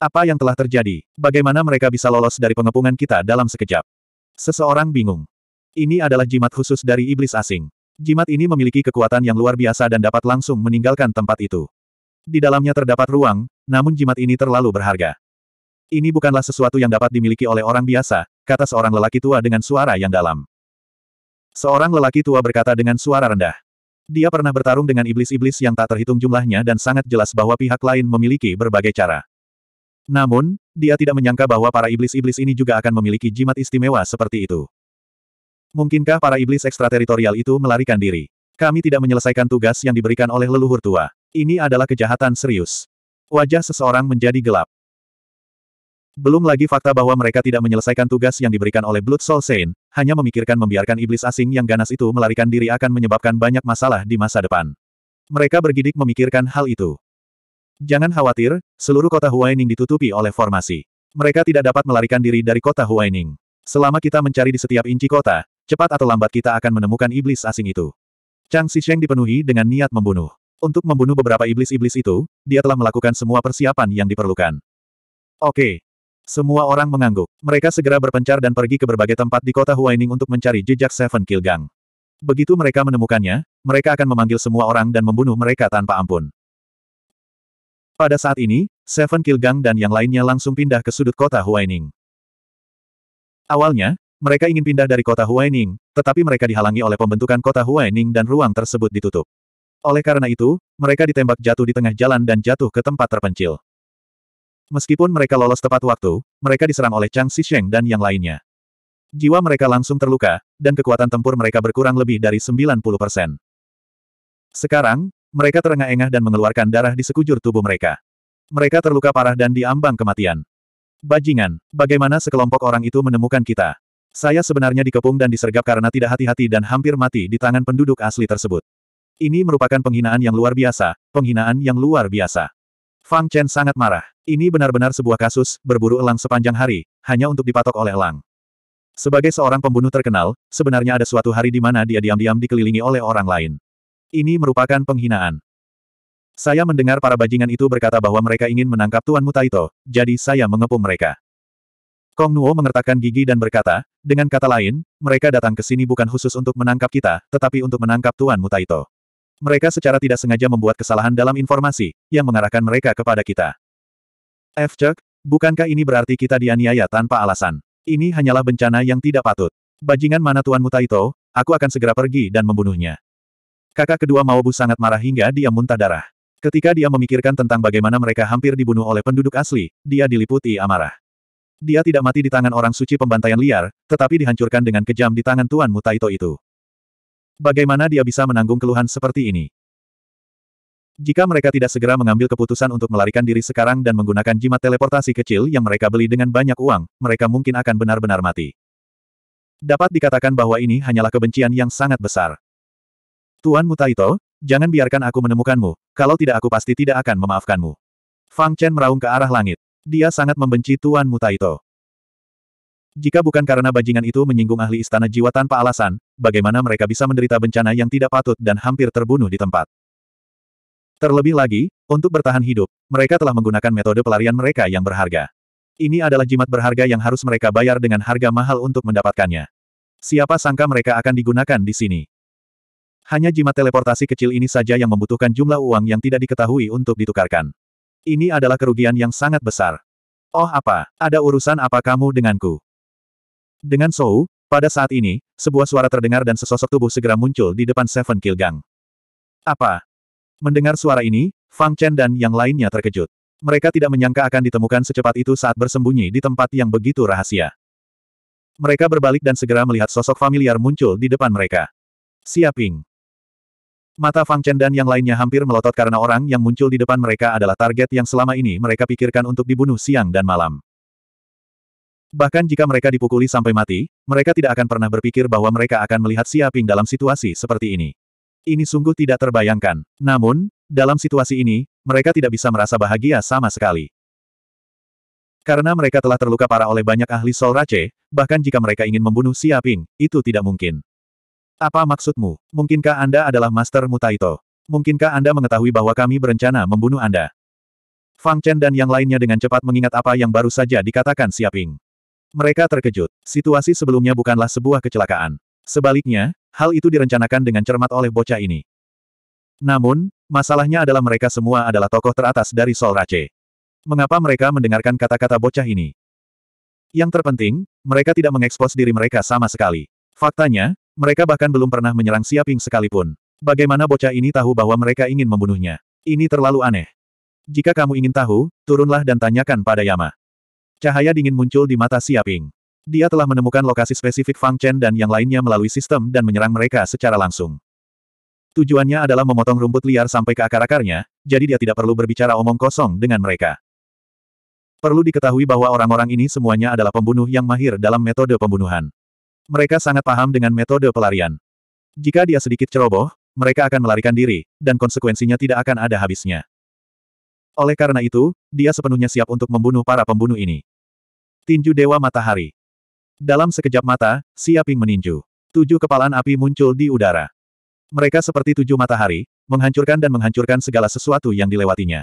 Apa yang telah terjadi? Bagaimana mereka bisa lolos dari pengepungan kita dalam sekejap? Seseorang bingung. Ini adalah jimat khusus dari iblis asing. Jimat ini memiliki kekuatan yang luar biasa dan dapat langsung meninggalkan tempat itu. Di dalamnya terdapat ruang, namun jimat ini terlalu berharga. Ini bukanlah sesuatu yang dapat dimiliki oleh orang biasa, kata seorang lelaki tua dengan suara yang dalam. Seorang lelaki tua berkata dengan suara rendah. Dia pernah bertarung dengan iblis-iblis yang tak terhitung jumlahnya dan sangat jelas bahwa pihak lain memiliki berbagai cara. Namun, dia tidak menyangka bahwa para iblis-iblis ini juga akan memiliki jimat istimewa seperti itu. Mungkinkah para iblis ekstrateritorial itu melarikan diri? Kami tidak menyelesaikan tugas yang diberikan oleh leluhur tua. Ini adalah kejahatan serius. Wajah seseorang menjadi gelap. Belum lagi fakta bahwa mereka tidak menyelesaikan tugas yang diberikan oleh Blood Soul Saint, hanya memikirkan membiarkan iblis asing yang ganas itu melarikan diri akan menyebabkan banyak masalah di masa depan. Mereka bergidik memikirkan hal itu. Jangan khawatir, seluruh kota Huaining ditutupi oleh formasi. Mereka tidak dapat melarikan diri dari kota Huaining. Selama kita mencari di setiap inci kota, Cepat atau lambat kita akan menemukan iblis asing itu. Chang Xisheng dipenuhi dengan niat membunuh. Untuk membunuh beberapa iblis-iblis itu, dia telah melakukan semua persiapan yang diperlukan. Oke. Semua orang mengangguk. Mereka segera berpencar dan pergi ke berbagai tempat di kota Huaining untuk mencari jejak Seven Kill Gang. Begitu mereka menemukannya, mereka akan memanggil semua orang dan membunuh mereka tanpa ampun. Pada saat ini, Seven Kill Gang dan yang lainnya langsung pindah ke sudut kota Huaining. Awalnya, mereka ingin pindah dari kota Huaining, tetapi mereka dihalangi oleh pembentukan kota Huaining dan ruang tersebut ditutup. Oleh karena itu, mereka ditembak jatuh di tengah jalan dan jatuh ke tempat terpencil. Meskipun mereka lolos tepat waktu, mereka diserang oleh Chang Xisheng dan yang lainnya. Jiwa mereka langsung terluka, dan kekuatan tempur mereka berkurang lebih dari 90 persen. Sekarang, mereka terengah-engah dan mengeluarkan darah di sekujur tubuh mereka. Mereka terluka parah dan diambang kematian. Bajingan, bagaimana sekelompok orang itu menemukan kita? Saya sebenarnya dikepung dan disergap karena tidak hati-hati dan hampir mati di tangan penduduk asli tersebut. Ini merupakan penghinaan yang luar biasa, penghinaan yang luar biasa. Fang Chen sangat marah. Ini benar-benar sebuah kasus, berburu elang sepanjang hari, hanya untuk dipatok oleh elang. Sebagai seorang pembunuh terkenal, sebenarnya ada suatu hari di mana dia diam-diam dikelilingi oleh orang lain. Ini merupakan penghinaan. Saya mendengar para bajingan itu berkata bahwa mereka ingin menangkap Tuan Mutaito, jadi saya mengepung mereka. Kong Nuo mengertakkan gigi dan berkata, dengan kata lain, mereka datang ke sini bukan khusus untuk menangkap kita, tetapi untuk menangkap Tuan Mutaito. Mereka secara tidak sengaja membuat kesalahan dalam informasi, yang mengarahkan mereka kepada kita. F. Chuck, bukankah ini berarti kita dianiaya tanpa alasan? Ini hanyalah bencana yang tidak patut. Bajingan mana Tuan Mutaito, aku akan segera pergi dan membunuhnya. Kakak kedua Maobu sangat marah hingga dia muntah darah. Ketika dia memikirkan tentang bagaimana mereka hampir dibunuh oleh penduduk asli, dia diliputi amarah. Dia tidak mati di tangan orang suci pembantaian liar, tetapi dihancurkan dengan kejam di tangan Tuan Mutaito itu. Bagaimana dia bisa menanggung keluhan seperti ini? Jika mereka tidak segera mengambil keputusan untuk melarikan diri sekarang dan menggunakan jimat teleportasi kecil yang mereka beli dengan banyak uang, mereka mungkin akan benar-benar mati. Dapat dikatakan bahwa ini hanyalah kebencian yang sangat besar. Tuan Mutaito, jangan biarkan aku menemukanmu, kalau tidak aku pasti tidak akan memaafkanmu. Fang Chen meraung ke arah langit. Dia sangat membenci Tuan Mutaito. Jika bukan karena bajingan itu menyinggung ahli istana jiwa tanpa alasan, bagaimana mereka bisa menderita bencana yang tidak patut dan hampir terbunuh di tempat. Terlebih lagi, untuk bertahan hidup, mereka telah menggunakan metode pelarian mereka yang berharga. Ini adalah jimat berharga yang harus mereka bayar dengan harga mahal untuk mendapatkannya. Siapa sangka mereka akan digunakan di sini. Hanya jimat teleportasi kecil ini saja yang membutuhkan jumlah uang yang tidak diketahui untuk ditukarkan. Ini adalah kerugian yang sangat besar. Oh apa, ada urusan apa kamu denganku? Dengan Sou, pada saat ini, sebuah suara terdengar dan sesosok tubuh segera muncul di depan Seven Kill Gang. Apa? Mendengar suara ini, Fang Chen dan yang lainnya terkejut. Mereka tidak menyangka akan ditemukan secepat itu saat bersembunyi di tempat yang begitu rahasia. Mereka berbalik dan segera melihat sosok familiar muncul di depan mereka. Siaping. Mata Fang Chen dan yang lainnya hampir melotot karena orang yang muncul di depan mereka adalah target yang selama ini mereka pikirkan untuk dibunuh siang dan malam. Bahkan jika mereka dipukuli sampai mati, mereka tidak akan pernah berpikir bahwa mereka akan melihat Siaping dalam situasi seperti ini. Ini sungguh tidak terbayangkan. Namun, dalam situasi ini, mereka tidak bisa merasa bahagia sama sekali. Karena mereka telah terluka parah oleh banyak ahli Sol Rache, bahkan jika mereka ingin membunuh Siaping, itu tidak mungkin. Apa maksudmu? Mungkinkah Anda adalah Master Mutaito? Mungkinkah Anda mengetahui bahwa kami berencana membunuh Anda? Fang Chen dan yang lainnya dengan cepat mengingat apa yang baru saja dikatakan Siaping. Mereka terkejut. Situasi sebelumnya bukanlah sebuah kecelakaan. Sebaliknya, hal itu direncanakan dengan cermat oleh bocah ini. Namun, masalahnya adalah mereka semua adalah tokoh teratas dari Sol Rache. Mengapa mereka mendengarkan kata-kata bocah ini? Yang terpenting, mereka tidak mengekspos diri mereka sama sekali. Faktanya, mereka bahkan belum pernah menyerang Siaping sekalipun. Bagaimana bocah ini tahu bahwa mereka ingin membunuhnya? Ini terlalu aneh. Jika kamu ingin tahu, turunlah dan tanyakan pada Yama. Cahaya dingin muncul di mata Siaping. Dia telah menemukan lokasi spesifik Fang Chen dan yang lainnya melalui sistem dan menyerang mereka secara langsung. Tujuannya adalah memotong rumput liar sampai ke akar-akarnya, jadi dia tidak perlu berbicara omong kosong dengan mereka. Perlu diketahui bahwa orang-orang ini semuanya adalah pembunuh yang mahir dalam metode pembunuhan. Mereka sangat paham dengan metode pelarian. Jika dia sedikit ceroboh, mereka akan melarikan diri, dan konsekuensinya tidak akan ada habisnya. Oleh karena itu, dia sepenuhnya siap untuk membunuh para pembunuh ini. Tinju Dewa Matahari Dalam sekejap mata, Siaping meninju. Tujuh kepalan api muncul di udara. Mereka seperti tujuh matahari, menghancurkan dan menghancurkan segala sesuatu yang dilewatinya.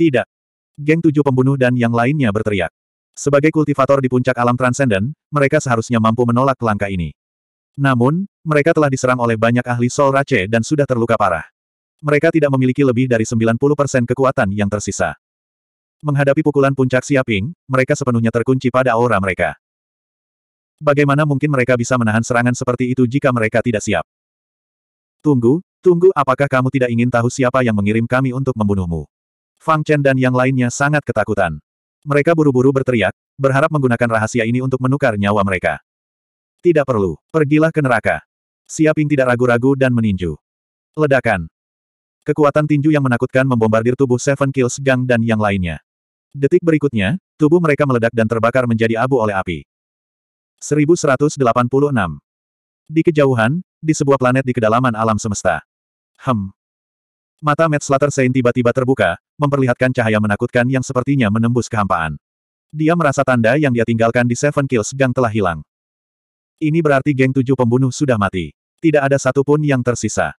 Tidak. Geng tujuh pembunuh dan yang lainnya berteriak. Sebagai kultivator di puncak alam transenden, mereka seharusnya mampu menolak langkah ini. Namun, mereka telah diserang oleh banyak ahli Sol Rache dan sudah terluka parah. Mereka tidak memiliki lebih dari 90% kekuatan yang tersisa. Menghadapi pukulan puncak Siaping, mereka sepenuhnya terkunci pada aura mereka. Bagaimana mungkin mereka bisa menahan serangan seperti itu jika mereka tidak siap? Tunggu, tunggu apakah kamu tidak ingin tahu siapa yang mengirim kami untuk membunuhmu? Fang Chen dan yang lainnya sangat ketakutan. Mereka buru-buru berteriak, berharap menggunakan rahasia ini untuk menukar nyawa mereka. Tidak perlu, pergilah ke neraka. Siaping tidak ragu-ragu dan meninju. Ledakan. Kekuatan tinju yang menakutkan membombardir tubuh Seven Kills Gang dan yang lainnya. Detik berikutnya, tubuh mereka meledak dan terbakar menjadi abu oleh api. 1186. Di kejauhan, di sebuah planet di kedalaman alam semesta. Hem, Mata Matt Slater Saint tiba-tiba terbuka, memperlihatkan cahaya menakutkan yang sepertinya menembus kehampaan. Dia merasa tanda yang dia tinggalkan di Seven Kills Gang telah hilang. Ini berarti geng tujuh pembunuh sudah mati. Tidak ada satupun yang tersisa.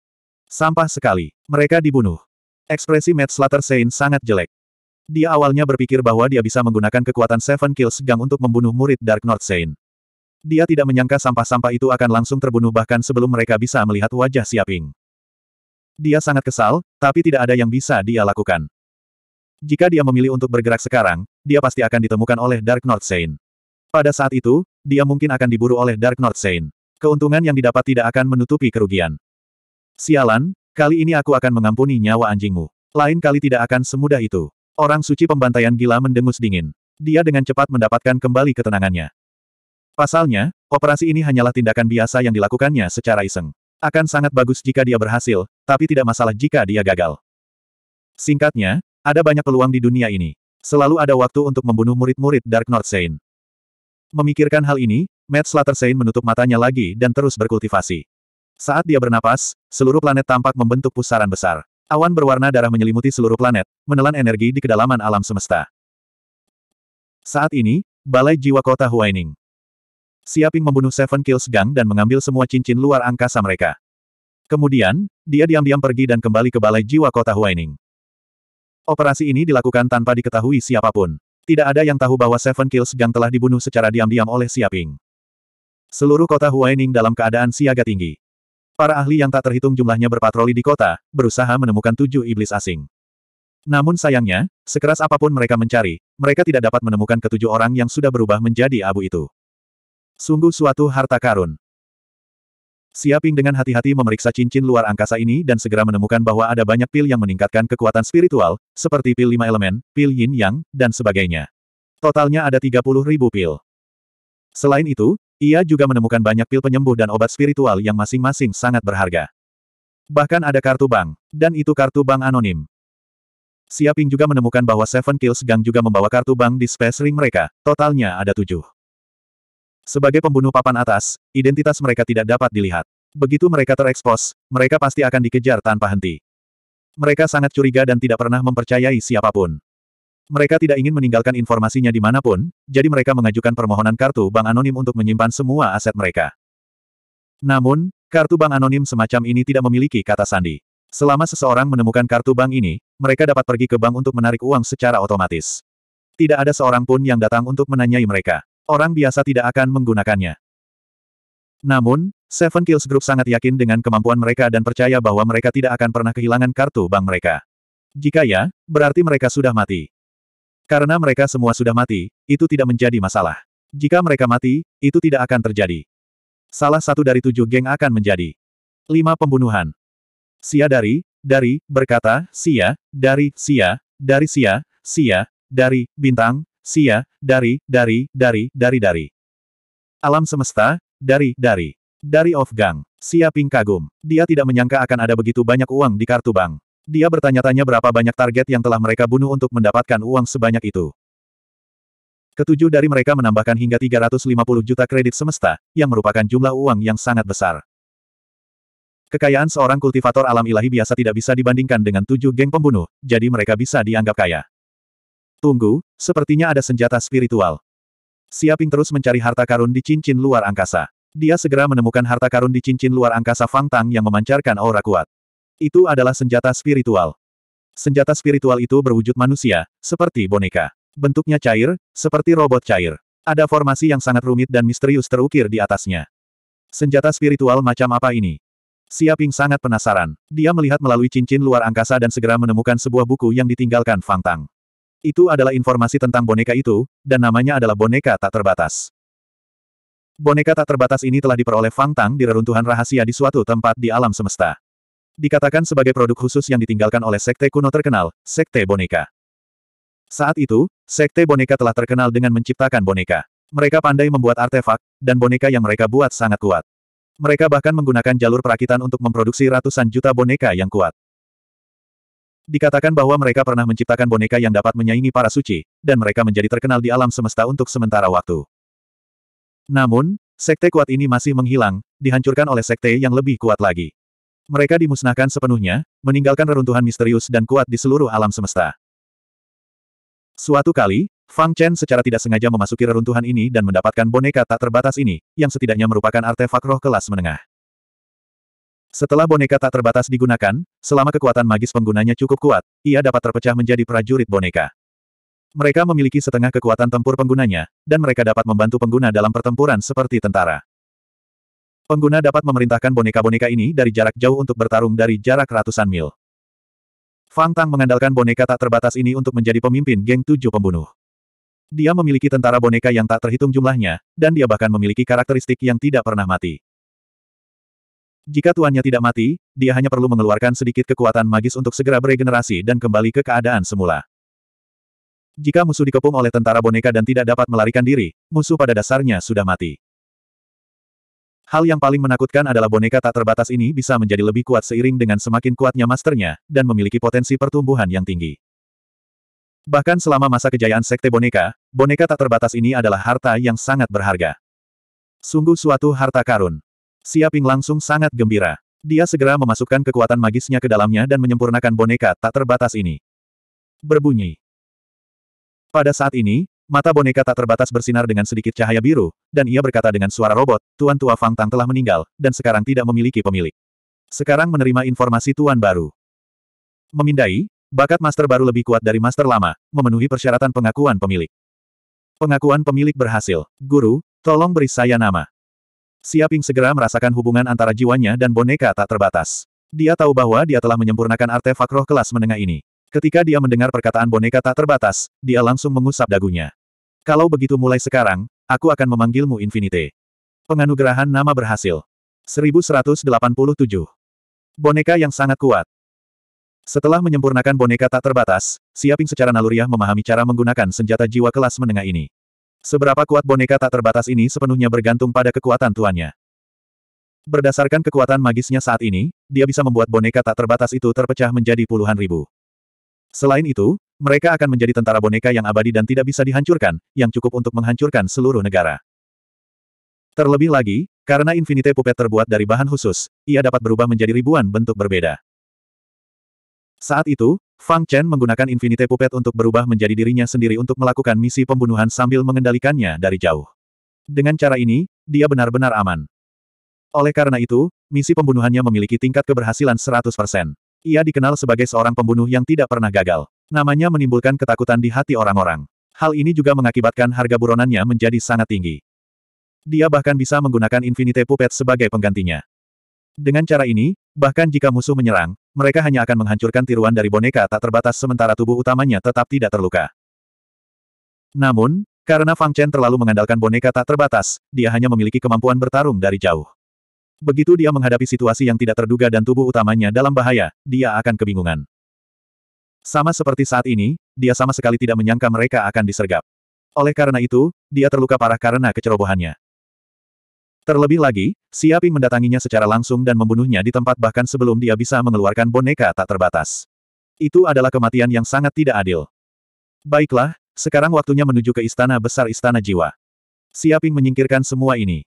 Sampah sekali. Mereka dibunuh. Ekspresi Matt Slater Saint sangat jelek. Dia awalnya berpikir bahwa dia bisa menggunakan kekuatan Seven Kills Gang untuk membunuh murid Dark North Saint. Dia tidak menyangka sampah-sampah itu akan langsung terbunuh bahkan sebelum mereka bisa melihat wajah Siaping. Dia sangat kesal, tapi tidak ada yang bisa dia lakukan. Jika dia memilih untuk bergerak sekarang, dia pasti akan ditemukan oleh Dark North Saint. Pada saat itu, dia mungkin akan diburu oleh Dark North Saint. Keuntungan yang didapat tidak akan menutupi kerugian. Sialan, kali ini aku akan mengampuni nyawa anjingmu. Lain kali tidak akan semudah itu. Orang suci pembantaian gila mendengus dingin. Dia dengan cepat mendapatkan kembali ketenangannya. Pasalnya, operasi ini hanyalah tindakan biasa yang dilakukannya secara iseng. Akan sangat bagus jika dia berhasil, tapi tidak masalah jika dia gagal. Singkatnya, ada banyak peluang di dunia ini. Selalu ada waktu untuk membunuh murid-murid Dark North Saint. Memikirkan hal ini, Matt Slater Saint menutup matanya lagi dan terus berkultivasi. Saat dia bernapas, seluruh planet tampak membentuk pusaran besar. Awan berwarna darah menyelimuti seluruh planet, menelan energi di kedalaman alam semesta. Saat ini, Balai Jiwa Kota Huaining. Siaping membunuh Seven Kills Gang dan mengambil semua cincin luar angkasa mereka. Kemudian, dia diam-diam pergi dan kembali ke Balai Jiwa Kota Huaining. Operasi ini dilakukan tanpa diketahui siapapun. Tidak ada yang tahu bahwa Seven Kills Gang telah dibunuh secara diam-diam oleh Siaping. Seluruh kota Huaining dalam keadaan siaga tinggi. Para ahli yang tak terhitung jumlahnya berpatroli di kota, berusaha menemukan tujuh iblis asing. Namun sayangnya, sekeras apapun mereka mencari, mereka tidak dapat menemukan ketujuh orang yang sudah berubah menjadi abu itu. Sungguh suatu harta karun. Siaping dengan hati-hati memeriksa cincin luar angkasa ini dan segera menemukan bahwa ada banyak pil yang meningkatkan kekuatan spiritual, seperti pil lima elemen, pil yin yang, dan sebagainya. Totalnya ada 30 ribu pil. Selain itu, ia juga menemukan banyak pil penyembuh dan obat spiritual yang masing-masing sangat berharga. Bahkan ada kartu bank, dan itu kartu bank anonim. Siaping juga menemukan bahwa Seven Kills Gang juga membawa kartu bank di space ring mereka, totalnya ada tujuh. Sebagai pembunuh papan atas, identitas mereka tidak dapat dilihat. Begitu mereka terekspos, mereka pasti akan dikejar tanpa henti. Mereka sangat curiga dan tidak pernah mempercayai siapapun. Mereka tidak ingin meninggalkan informasinya dimanapun, jadi mereka mengajukan permohonan kartu bank anonim untuk menyimpan semua aset mereka. Namun, kartu bank anonim semacam ini tidak memiliki kata sandi. Selama seseorang menemukan kartu bank ini, mereka dapat pergi ke bank untuk menarik uang secara otomatis. Tidak ada seorang pun yang datang untuk menanyai mereka orang biasa tidak akan menggunakannya. Namun, Seven Kills Group sangat yakin dengan kemampuan mereka dan percaya bahwa mereka tidak akan pernah kehilangan kartu bank mereka. Jika ya, berarti mereka sudah mati. Karena mereka semua sudah mati, itu tidak menjadi masalah. Jika mereka mati, itu tidak akan terjadi. Salah satu dari tujuh geng akan menjadi lima pembunuhan. Sia dari, dari, berkata, Sia, dari, Sia, dari Sia, Sia, dari, bintang, Sia, dari, dari, dari, dari, dari. Alam semesta, dari, dari. Dari Of Gang. Sia Ping kagum. Dia tidak menyangka akan ada begitu banyak uang di kartu bank. Dia bertanya-tanya berapa banyak target yang telah mereka bunuh untuk mendapatkan uang sebanyak itu. Ketujuh dari mereka menambahkan hingga 350 juta kredit semesta, yang merupakan jumlah uang yang sangat besar. Kekayaan seorang kultivator alam ilahi biasa tidak bisa dibandingkan dengan tujuh geng pembunuh, jadi mereka bisa dianggap kaya. Tunggu, sepertinya ada senjata spiritual. Siaping terus mencari harta karun di cincin luar angkasa. Dia segera menemukan harta karun di cincin luar angkasa Fang Tang yang memancarkan aura kuat. Itu adalah senjata spiritual. Senjata spiritual itu berwujud manusia, seperti boneka. Bentuknya cair, seperti robot cair. Ada formasi yang sangat rumit dan misterius terukir di atasnya. Senjata spiritual macam apa ini? Siaping sangat penasaran. Dia melihat melalui cincin luar angkasa dan segera menemukan sebuah buku yang ditinggalkan Fang Tang. Itu adalah informasi tentang boneka itu, dan namanya adalah boneka tak terbatas. Boneka tak terbatas ini telah diperoleh Fang Tang di reruntuhan rahasia di suatu tempat di alam semesta. Dikatakan sebagai produk khusus yang ditinggalkan oleh sekte kuno terkenal, Sekte Boneka. Saat itu, Sekte Boneka telah terkenal dengan menciptakan boneka. Mereka pandai membuat artefak, dan boneka yang mereka buat sangat kuat. Mereka bahkan menggunakan jalur perakitan untuk memproduksi ratusan juta boneka yang kuat. Dikatakan bahwa mereka pernah menciptakan boneka yang dapat menyaingi para suci, dan mereka menjadi terkenal di alam semesta untuk sementara waktu. Namun, sekte kuat ini masih menghilang, dihancurkan oleh sekte yang lebih kuat lagi. Mereka dimusnahkan sepenuhnya, meninggalkan reruntuhan misterius dan kuat di seluruh alam semesta. Suatu kali, Fang Chen secara tidak sengaja memasuki reruntuhan ini dan mendapatkan boneka tak terbatas ini, yang setidaknya merupakan artefak roh kelas menengah. Setelah boneka tak terbatas digunakan, selama kekuatan magis penggunanya cukup kuat, ia dapat terpecah menjadi prajurit boneka. Mereka memiliki setengah kekuatan tempur penggunanya, dan mereka dapat membantu pengguna dalam pertempuran seperti tentara. Pengguna dapat memerintahkan boneka-boneka ini dari jarak jauh untuk bertarung dari jarak ratusan mil. Fang Tang mengandalkan boneka tak terbatas ini untuk menjadi pemimpin geng tujuh pembunuh. Dia memiliki tentara boneka yang tak terhitung jumlahnya, dan dia bahkan memiliki karakteristik yang tidak pernah mati. Jika tuannya tidak mati, dia hanya perlu mengeluarkan sedikit kekuatan magis untuk segera beregenerasi dan kembali ke keadaan semula. Jika musuh dikepung oleh tentara boneka dan tidak dapat melarikan diri, musuh pada dasarnya sudah mati. Hal yang paling menakutkan adalah boneka tak terbatas ini bisa menjadi lebih kuat seiring dengan semakin kuatnya masternya, dan memiliki potensi pertumbuhan yang tinggi. Bahkan selama masa kejayaan Sekte Boneka, boneka tak terbatas ini adalah harta yang sangat berharga. Sungguh suatu harta karun. Siaping langsung sangat gembira. Dia segera memasukkan kekuatan magisnya ke dalamnya dan menyempurnakan boneka tak terbatas ini. Berbunyi. Pada saat ini, mata boneka tak terbatas bersinar dengan sedikit cahaya biru, dan ia berkata dengan suara robot, Tuan Tua Fang Tang telah meninggal, dan sekarang tidak memiliki pemilik. Sekarang menerima informasi Tuan baru. Memindai, bakat master baru lebih kuat dari master lama, memenuhi persyaratan pengakuan pemilik. Pengakuan pemilik berhasil. Guru, tolong beri saya nama. Siaping segera merasakan hubungan antara jiwanya dan boneka tak terbatas. Dia tahu bahwa dia telah menyempurnakan artefak roh kelas menengah ini. Ketika dia mendengar perkataan boneka tak terbatas, dia langsung mengusap dagunya. Kalau begitu mulai sekarang, aku akan memanggilmu Infinite. Penganugerahan nama berhasil. 1187. Boneka yang sangat kuat. Setelah menyempurnakan boneka tak terbatas, Siaping secara naluriah memahami cara menggunakan senjata jiwa kelas menengah ini. Seberapa kuat boneka tak terbatas ini sepenuhnya bergantung pada kekuatan tuannya. Berdasarkan kekuatan magisnya saat ini, dia bisa membuat boneka tak terbatas itu terpecah menjadi puluhan ribu. Selain itu, mereka akan menjadi tentara boneka yang abadi dan tidak bisa dihancurkan, yang cukup untuk menghancurkan seluruh negara. Terlebih lagi, karena Infinite Puppet terbuat dari bahan khusus, ia dapat berubah menjadi ribuan bentuk berbeda. Saat itu, Fang Chen menggunakan Infinite Puppet untuk berubah menjadi dirinya sendiri untuk melakukan misi pembunuhan sambil mengendalikannya dari jauh. Dengan cara ini, dia benar-benar aman. Oleh karena itu, misi pembunuhannya memiliki tingkat keberhasilan 100%. Ia dikenal sebagai seorang pembunuh yang tidak pernah gagal. Namanya menimbulkan ketakutan di hati orang-orang. Hal ini juga mengakibatkan harga buronannya menjadi sangat tinggi. Dia bahkan bisa menggunakan Infinite Puppet sebagai penggantinya. Dengan cara ini, bahkan jika musuh menyerang, mereka hanya akan menghancurkan tiruan dari boneka tak terbatas sementara tubuh utamanya tetap tidak terluka. Namun, karena Fang Chen terlalu mengandalkan boneka tak terbatas, dia hanya memiliki kemampuan bertarung dari jauh. Begitu dia menghadapi situasi yang tidak terduga dan tubuh utamanya dalam bahaya, dia akan kebingungan. Sama seperti saat ini, dia sama sekali tidak menyangka mereka akan disergap. Oleh karena itu, dia terluka parah karena kecerobohannya. Terlebih lagi, Siaping mendatanginya secara langsung dan membunuhnya di tempat bahkan sebelum dia bisa mengeluarkan boneka tak terbatas. Itu adalah kematian yang sangat tidak adil. Baiklah, sekarang waktunya menuju ke istana besar istana jiwa. Siaping menyingkirkan semua ini.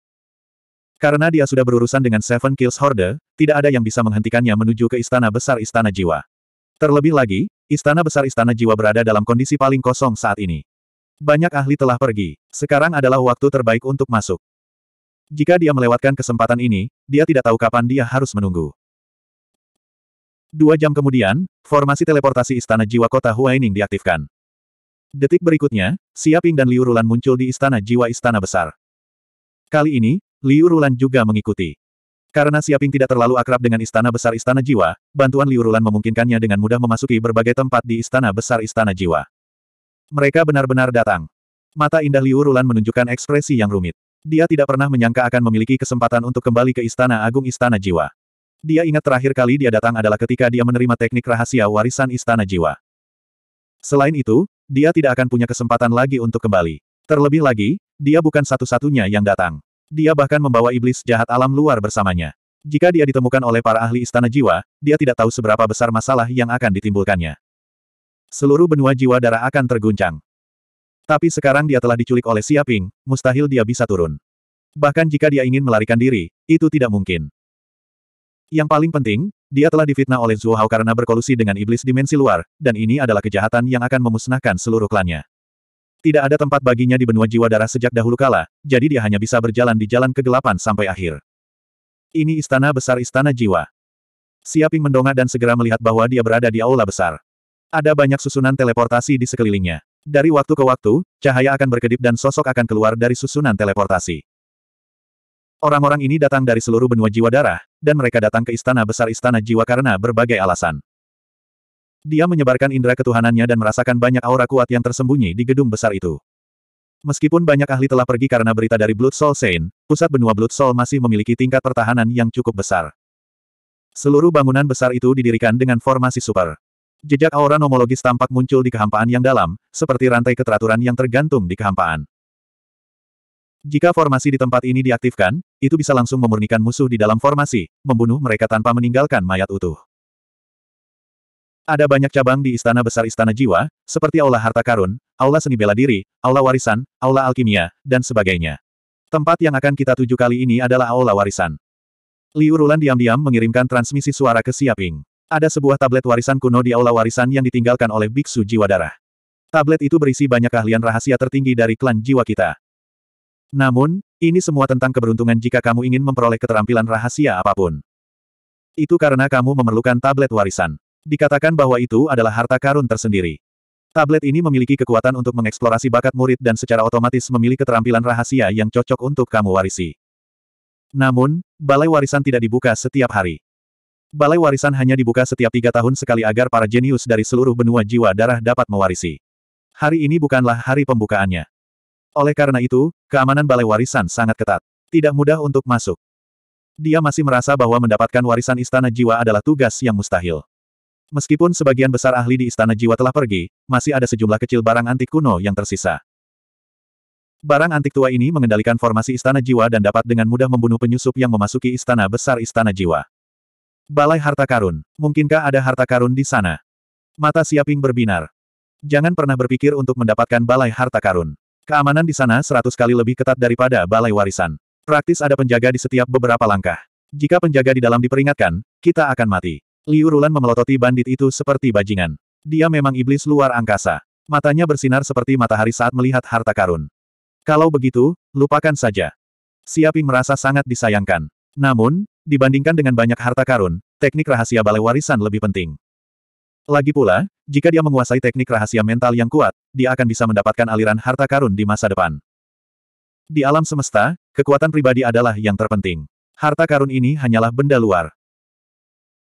Karena dia sudah berurusan dengan Seven Kills Horde, tidak ada yang bisa menghentikannya menuju ke istana besar istana jiwa. Terlebih lagi, istana besar istana jiwa berada dalam kondisi paling kosong saat ini. Banyak ahli telah pergi. Sekarang adalah waktu terbaik untuk masuk. Jika dia melewatkan kesempatan ini, dia tidak tahu kapan dia harus menunggu. Dua jam kemudian, formasi teleportasi Istana Jiwa Kota Huaining diaktifkan. Detik berikutnya, Siaping dan Liu Rulan muncul di Istana Jiwa Istana Besar. Kali ini, Liu Rulan juga mengikuti. Karena Siaping tidak terlalu akrab dengan Istana Besar Istana Jiwa, bantuan Liu Rulan memungkinkannya dengan mudah memasuki berbagai tempat di Istana Besar Istana Jiwa. Mereka benar-benar datang. Mata indah Liu Rulan menunjukkan ekspresi yang rumit. Dia tidak pernah menyangka akan memiliki kesempatan untuk kembali ke Istana Agung Istana Jiwa. Dia ingat terakhir kali dia datang adalah ketika dia menerima teknik rahasia warisan Istana Jiwa. Selain itu, dia tidak akan punya kesempatan lagi untuk kembali. Terlebih lagi, dia bukan satu-satunya yang datang. Dia bahkan membawa iblis jahat alam luar bersamanya. Jika dia ditemukan oleh para ahli Istana Jiwa, dia tidak tahu seberapa besar masalah yang akan ditimbulkannya. Seluruh benua jiwa darah akan terguncang. Tapi sekarang dia telah diculik oleh Siaping, mustahil dia bisa turun. Bahkan jika dia ingin melarikan diri, itu tidak mungkin. Yang paling penting, dia telah difitnah oleh Zhuo Hao karena berkolusi dengan iblis dimensi luar, dan ini adalah kejahatan yang akan memusnahkan seluruh klannya. Tidak ada tempat baginya di benua jiwa darah sejak dahulu kala, jadi dia hanya bisa berjalan di jalan kegelapan sampai akhir. Ini istana besar istana jiwa. Siaping mendongak dan segera melihat bahwa dia berada di aula besar. Ada banyak susunan teleportasi di sekelilingnya. Dari waktu ke waktu, cahaya akan berkedip dan sosok akan keluar dari susunan teleportasi. Orang-orang ini datang dari seluruh benua jiwa darah, dan mereka datang ke istana besar istana jiwa karena berbagai alasan. Dia menyebarkan indera ketuhanannya dan merasakan banyak aura kuat yang tersembunyi di gedung besar itu. Meskipun banyak ahli telah pergi karena berita dari Blood Soul Saint, pusat benua Blood Soul masih memiliki tingkat pertahanan yang cukup besar. Seluruh bangunan besar itu didirikan dengan formasi super. Jejak aura nomologis tampak muncul di kehampaan yang dalam, seperti rantai keteraturan yang tergantung di kehampaan. Jika formasi di tempat ini diaktifkan, itu bisa langsung memurnikan musuh di dalam formasi, membunuh mereka tanpa meninggalkan mayat utuh. Ada banyak cabang di Istana Besar Istana Jiwa, seperti Aula Harta Karun, Aula Seni Bela Diri, Aula Warisan, Aula Alkimia, dan sebagainya. Tempat yang akan kita tuju kali ini adalah Aula Warisan. Liu Rulan diam-diam mengirimkan transmisi suara ke Siaping. Ada sebuah tablet warisan kuno di aula warisan yang ditinggalkan oleh biksu jiwa darah. Tablet itu berisi banyak keahlian rahasia tertinggi dari klan jiwa kita. Namun, ini semua tentang keberuntungan jika kamu ingin memperoleh keterampilan rahasia apapun. Itu karena kamu memerlukan tablet warisan. Dikatakan bahwa itu adalah harta karun tersendiri. Tablet ini memiliki kekuatan untuk mengeksplorasi bakat murid dan secara otomatis memilih keterampilan rahasia yang cocok untuk kamu warisi. Namun, balai warisan tidak dibuka setiap hari. Balai warisan hanya dibuka setiap tiga tahun sekali agar para jenius dari seluruh benua jiwa darah dapat mewarisi. Hari ini bukanlah hari pembukaannya. Oleh karena itu, keamanan balai warisan sangat ketat. Tidak mudah untuk masuk. Dia masih merasa bahwa mendapatkan warisan istana jiwa adalah tugas yang mustahil. Meskipun sebagian besar ahli di istana jiwa telah pergi, masih ada sejumlah kecil barang antik kuno yang tersisa. Barang antik tua ini mengendalikan formasi istana jiwa dan dapat dengan mudah membunuh penyusup yang memasuki istana besar istana jiwa. Balai harta karun. Mungkinkah ada harta karun di sana? Mata Siaping berbinar. Jangan pernah berpikir untuk mendapatkan balai harta karun. Keamanan di sana seratus kali lebih ketat daripada balai warisan. Praktis ada penjaga di setiap beberapa langkah. Jika penjaga di dalam diperingatkan, kita akan mati. Liu Rulan memelototi bandit itu seperti bajingan. Dia memang iblis luar angkasa. Matanya bersinar seperti matahari saat melihat harta karun. Kalau begitu, lupakan saja. Siaping merasa sangat disayangkan. Namun, dibandingkan dengan banyak harta karun, teknik rahasia balai warisan lebih penting. Lagi pula, jika dia menguasai teknik rahasia mental yang kuat, dia akan bisa mendapatkan aliran harta karun di masa depan. Di alam semesta, kekuatan pribadi adalah yang terpenting. Harta karun ini hanyalah benda luar.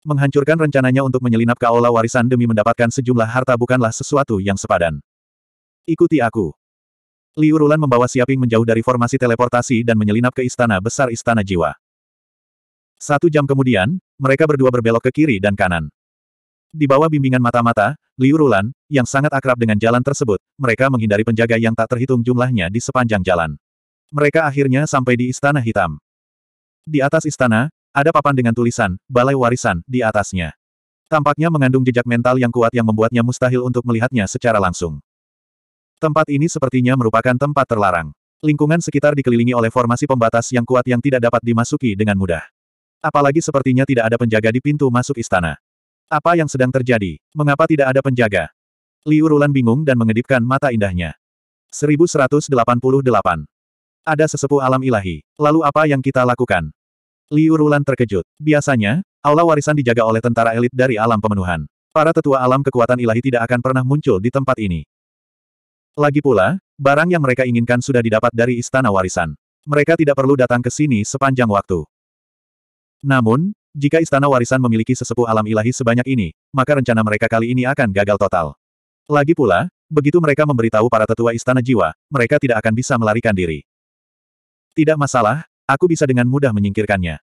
Menghancurkan rencananya untuk menyelinap ke aula warisan demi mendapatkan sejumlah harta bukanlah sesuatu yang sepadan. Ikuti aku. Liu Rulan membawa Siaping menjauh dari formasi teleportasi dan menyelinap ke istana besar Istana Jiwa. Satu jam kemudian, mereka berdua berbelok ke kiri dan kanan. Di bawah bimbingan mata-mata, Liu Rulan, yang sangat akrab dengan jalan tersebut, mereka menghindari penjaga yang tak terhitung jumlahnya di sepanjang jalan. Mereka akhirnya sampai di Istana Hitam. Di atas istana, ada papan dengan tulisan, Balai Warisan, di atasnya. Tampaknya mengandung jejak mental yang kuat yang membuatnya mustahil untuk melihatnya secara langsung. Tempat ini sepertinya merupakan tempat terlarang. Lingkungan sekitar dikelilingi oleh formasi pembatas yang kuat yang tidak dapat dimasuki dengan mudah. Apalagi sepertinya tidak ada penjaga di pintu masuk istana. Apa yang sedang terjadi? Mengapa tidak ada penjaga? Liu Rulan bingung dan mengedipkan mata indahnya. 1188. Ada sesepuh alam ilahi. Lalu apa yang kita lakukan? Liu Rulan terkejut. Biasanya, aula warisan dijaga oleh tentara elit dari alam pemenuhan. Para tetua alam kekuatan ilahi tidak akan pernah muncul di tempat ini. Lagi pula, barang yang mereka inginkan sudah didapat dari istana warisan. Mereka tidak perlu datang ke sini sepanjang waktu. Namun, jika istana warisan memiliki sesepuh alam ilahi sebanyak ini, maka rencana mereka kali ini akan gagal total. Lagi pula, begitu mereka memberitahu para tetua istana jiwa, mereka tidak akan bisa melarikan diri. Tidak masalah, aku bisa dengan mudah menyingkirkannya.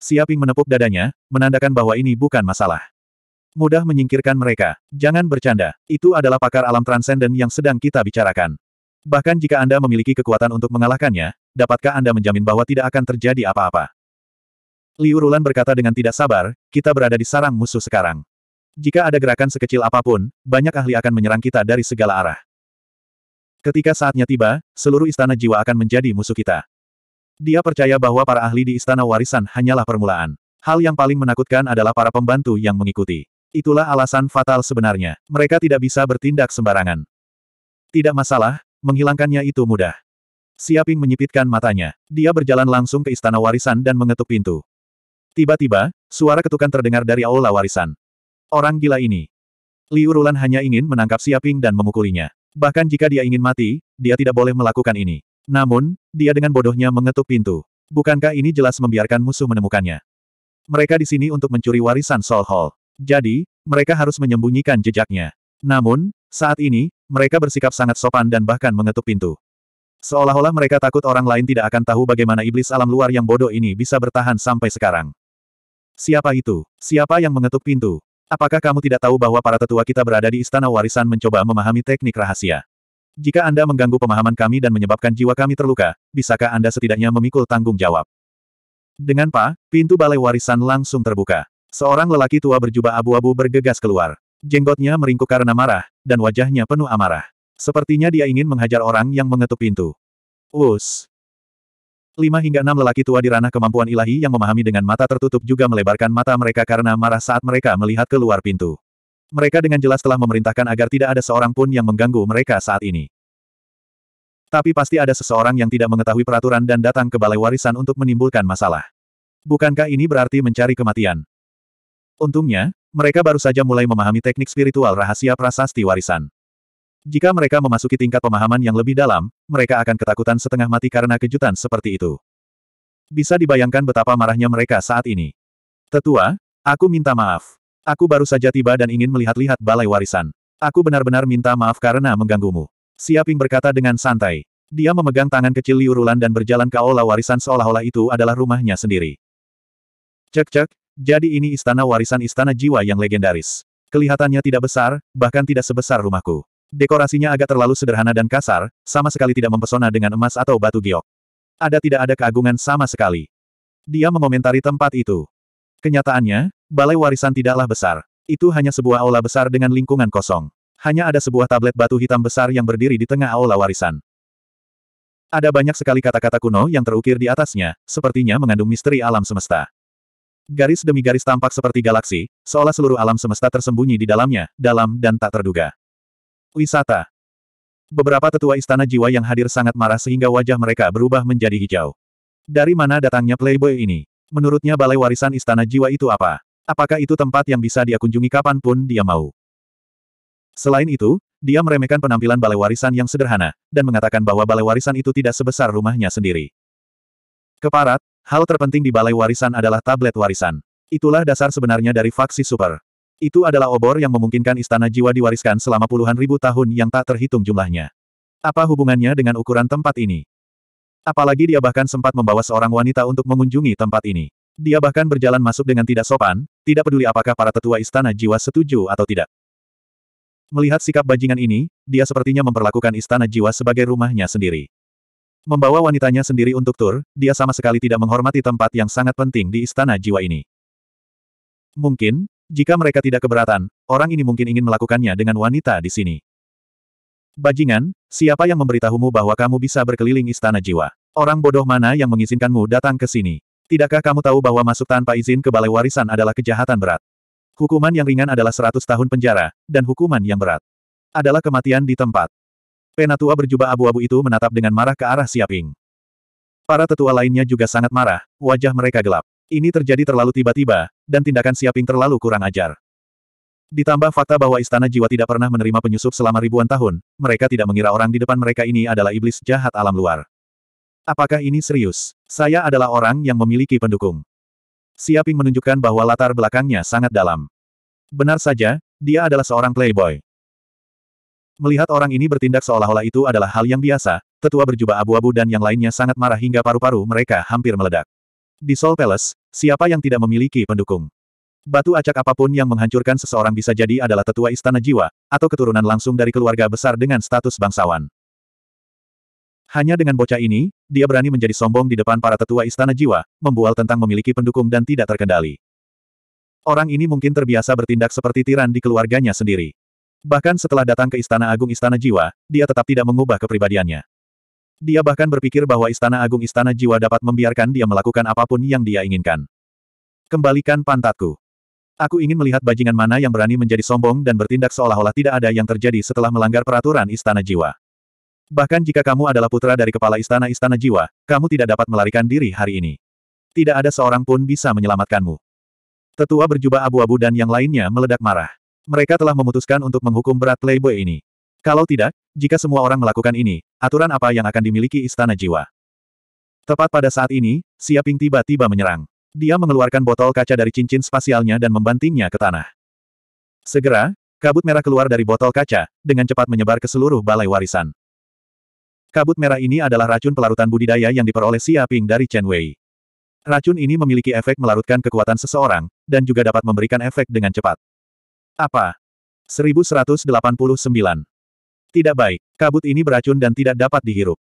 Siaping menepuk dadanya, menandakan bahwa ini bukan masalah. Mudah menyingkirkan mereka. Jangan bercanda. Itu adalah pakar alam transenden yang sedang kita bicarakan. Bahkan jika Anda memiliki kekuatan untuk mengalahkannya, dapatkah Anda menjamin bahwa tidak akan terjadi apa-apa? Liu Rulan berkata dengan tidak sabar, kita berada di sarang musuh sekarang. Jika ada gerakan sekecil apapun, banyak ahli akan menyerang kita dari segala arah. Ketika saatnya tiba, seluruh istana jiwa akan menjadi musuh kita. Dia percaya bahwa para ahli di istana warisan hanyalah permulaan. Hal yang paling menakutkan adalah para pembantu yang mengikuti. Itulah alasan fatal sebenarnya. Mereka tidak bisa bertindak sembarangan. Tidak masalah, menghilangkannya itu mudah. Siaping menyipitkan matanya. Dia berjalan langsung ke istana warisan dan mengetuk pintu. Tiba-tiba, suara ketukan terdengar dari aula warisan. Orang gila ini. Liu Rulan hanya ingin menangkap Siaping dan memukulinya. Bahkan jika dia ingin mati, dia tidak boleh melakukan ini. Namun, dia dengan bodohnya mengetuk pintu. Bukankah ini jelas membiarkan musuh menemukannya? Mereka di sini untuk mencuri warisan Soul Hall. Jadi, mereka harus menyembunyikan jejaknya. Namun, saat ini, mereka bersikap sangat sopan dan bahkan mengetuk pintu. Seolah-olah mereka takut orang lain tidak akan tahu bagaimana iblis alam luar yang bodoh ini bisa bertahan sampai sekarang. Siapa itu? Siapa yang mengetuk pintu? Apakah kamu tidak tahu bahwa para tetua kita berada di Istana Warisan mencoba memahami teknik rahasia? Jika Anda mengganggu pemahaman kami dan menyebabkan jiwa kami terluka, bisakah Anda setidaknya memikul tanggung jawab? Dengan Pa, pintu balai warisan langsung terbuka. Seorang lelaki tua berjubah abu-abu bergegas keluar. Jenggotnya meringkuk karena marah, dan wajahnya penuh amarah. Sepertinya dia ingin menghajar orang yang mengetuk pintu. Us, Lima hingga enam lelaki tua di ranah kemampuan ilahi yang memahami dengan mata tertutup juga melebarkan mata mereka karena marah saat mereka melihat keluar pintu. Mereka dengan jelas telah memerintahkan agar tidak ada seorang pun yang mengganggu mereka saat ini. Tapi pasti ada seseorang yang tidak mengetahui peraturan dan datang ke balai warisan untuk menimbulkan masalah. Bukankah ini berarti mencari kematian? Untungnya, mereka baru saja mulai memahami teknik spiritual rahasia prasasti warisan. Jika mereka memasuki tingkat pemahaman yang lebih dalam, mereka akan ketakutan setengah mati karena kejutan seperti itu. Bisa dibayangkan betapa marahnya mereka saat ini. Tetua, aku minta maaf. Aku baru saja tiba dan ingin melihat-lihat balai warisan. Aku benar-benar minta maaf karena mengganggumu. Siaping berkata dengan santai. Dia memegang tangan kecil Liu Rulan dan berjalan ke aula warisan seolah-olah itu adalah rumahnya sendiri. Cek-cek, jadi ini istana warisan istana jiwa yang legendaris. Kelihatannya tidak besar, bahkan tidak sebesar rumahku. Dekorasinya agak terlalu sederhana dan kasar, sama sekali tidak mempesona dengan emas atau batu giok. Ada tidak ada keagungan sama sekali. Dia mengomentari tempat itu. Kenyataannya, balai warisan tidaklah besar. Itu hanya sebuah aula besar dengan lingkungan kosong. Hanya ada sebuah tablet batu hitam besar yang berdiri di tengah aula warisan. Ada banyak sekali kata-kata kuno yang terukir di atasnya, sepertinya mengandung misteri alam semesta. Garis demi garis tampak seperti galaksi, seolah seluruh alam semesta tersembunyi di dalamnya, dalam dan tak terduga. Wisata Beberapa tetua istana jiwa yang hadir sangat marah sehingga wajah mereka berubah menjadi hijau. Dari mana datangnya playboy ini? Menurutnya balai warisan istana jiwa itu apa? Apakah itu tempat yang bisa dia kunjungi kapanpun dia mau? Selain itu, dia meremehkan penampilan balai warisan yang sederhana, dan mengatakan bahwa balai warisan itu tidak sebesar rumahnya sendiri. Keparat, hal terpenting di balai warisan adalah tablet warisan. Itulah dasar sebenarnya dari faksi super. Itu adalah obor yang memungkinkan istana jiwa diwariskan selama puluhan ribu tahun yang tak terhitung jumlahnya. Apa hubungannya dengan ukuran tempat ini? Apalagi dia bahkan sempat membawa seorang wanita untuk mengunjungi tempat ini. Dia bahkan berjalan masuk dengan tidak sopan, tidak peduli apakah para tetua istana jiwa setuju atau tidak. Melihat sikap bajingan ini, dia sepertinya memperlakukan istana jiwa sebagai rumahnya sendiri. Membawa wanitanya sendiri untuk tur, dia sama sekali tidak menghormati tempat yang sangat penting di istana jiwa ini. Mungkin, jika mereka tidak keberatan, orang ini mungkin ingin melakukannya dengan wanita di sini. Bajingan, siapa yang memberitahumu bahwa kamu bisa berkeliling istana jiwa? Orang bodoh mana yang mengizinkanmu datang ke sini? Tidakkah kamu tahu bahwa masuk tanpa izin ke balai warisan adalah kejahatan berat? Hukuman yang ringan adalah 100 tahun penjara, dan hukuman yang berat adalah kematian di tempat. Penatua berjubah abu-abu itu menatap dengan marah ke arah Siaping. Para tetua lainnya juga sangat marah, wajah mereka gelap. Ini terjadi terlalu tiba-tiba, dan tindakan Siaping terlalu kurang ajar. Ditambah fakta bahwa Istana Jiwa tidak pernah menerima penyusup selama ribuan tahun, mereka tidak mengira orang di depan mereka ini adalah iblis jahat alam luar. Apakah ini serius? Saya adalah orang yang memiliki pendukung. Siaping menunjukkan bahwa latar belakangnya sangat dalam. Benar saja, dia adalah seorang playboy. Melihat orang ini bertindak seolah-olah itu adalah hal yang biasa, tetua berjubah abu-abu dan yang lainnya sangat marah hingga paru-paru mereka hampir meledak. Di Soul Palace, siapa yang tidak memiliki pendukung? Batu acak apapun yang menghancurkan seseorang bisa jadi adalah tetua istana jiwa, atau keturunan langsung dari keluarga besar dengan status bangsawan. Hanya dengan bocah ini, dia berani menjadi sombong di depan para tetua istana jiwa, membual tentang memiliki pendukung dan tidak terkendali. Orang ini mungkin terbiasa bertindak seperti tiran di keluarganya sendiri. Bahkan setelah datang ke Istana Agung Istana Jiwa, dia tetap tidak mengubah kepribadiannya. Dia bahkan berpikir bahwa Istana Agung Istana Jiwa dapat membiarkan dia melakukan apapun yang dia inginkan. Kembalikan pantatku. Aku ingin melihat bajingan mana yang berani menjadi sombong dan bertindak seolah-olah tidak ada yang terjadi setelah melanggar peraturan Istana Jiwa. Bahkan jika kamu adalah putra dari kepala Istana-Istana Jiwa, kamu tidak dapat melarikan diri hari ini. Tidak ada seorang pun bisa menyelamatkanmu. Tetua berjubah abu-abu dan yang lainnya meledak marah. Mereka telah memutuskan untuk menghukum berat Playboy ini. Kalau tidak, jika semua orang melakukan ini, aturan apa yang akan dimiliki Istana Jiwa? Tepat pada saat ini, Siaping tiba-tiba menyerang. Dia mengeluarkan botol kaca dari cincin spasialnya dan membantingnya ke tanah. Segera, kabut merah keluar dari botol kaca, dengan cepat menyebar ke seluruh balai warisan. Kabut merah ini adalah racun pelarutan budidaya yang diperoleh Siaping dari Chen Wei. Racun ini memiliki efek melarutkan kekuatan seseorang, dan juga dapat memberikan efek dengan cepat. Apa? 1189 tidak baik, kabut ini beracun dan tidak dapat dihirup.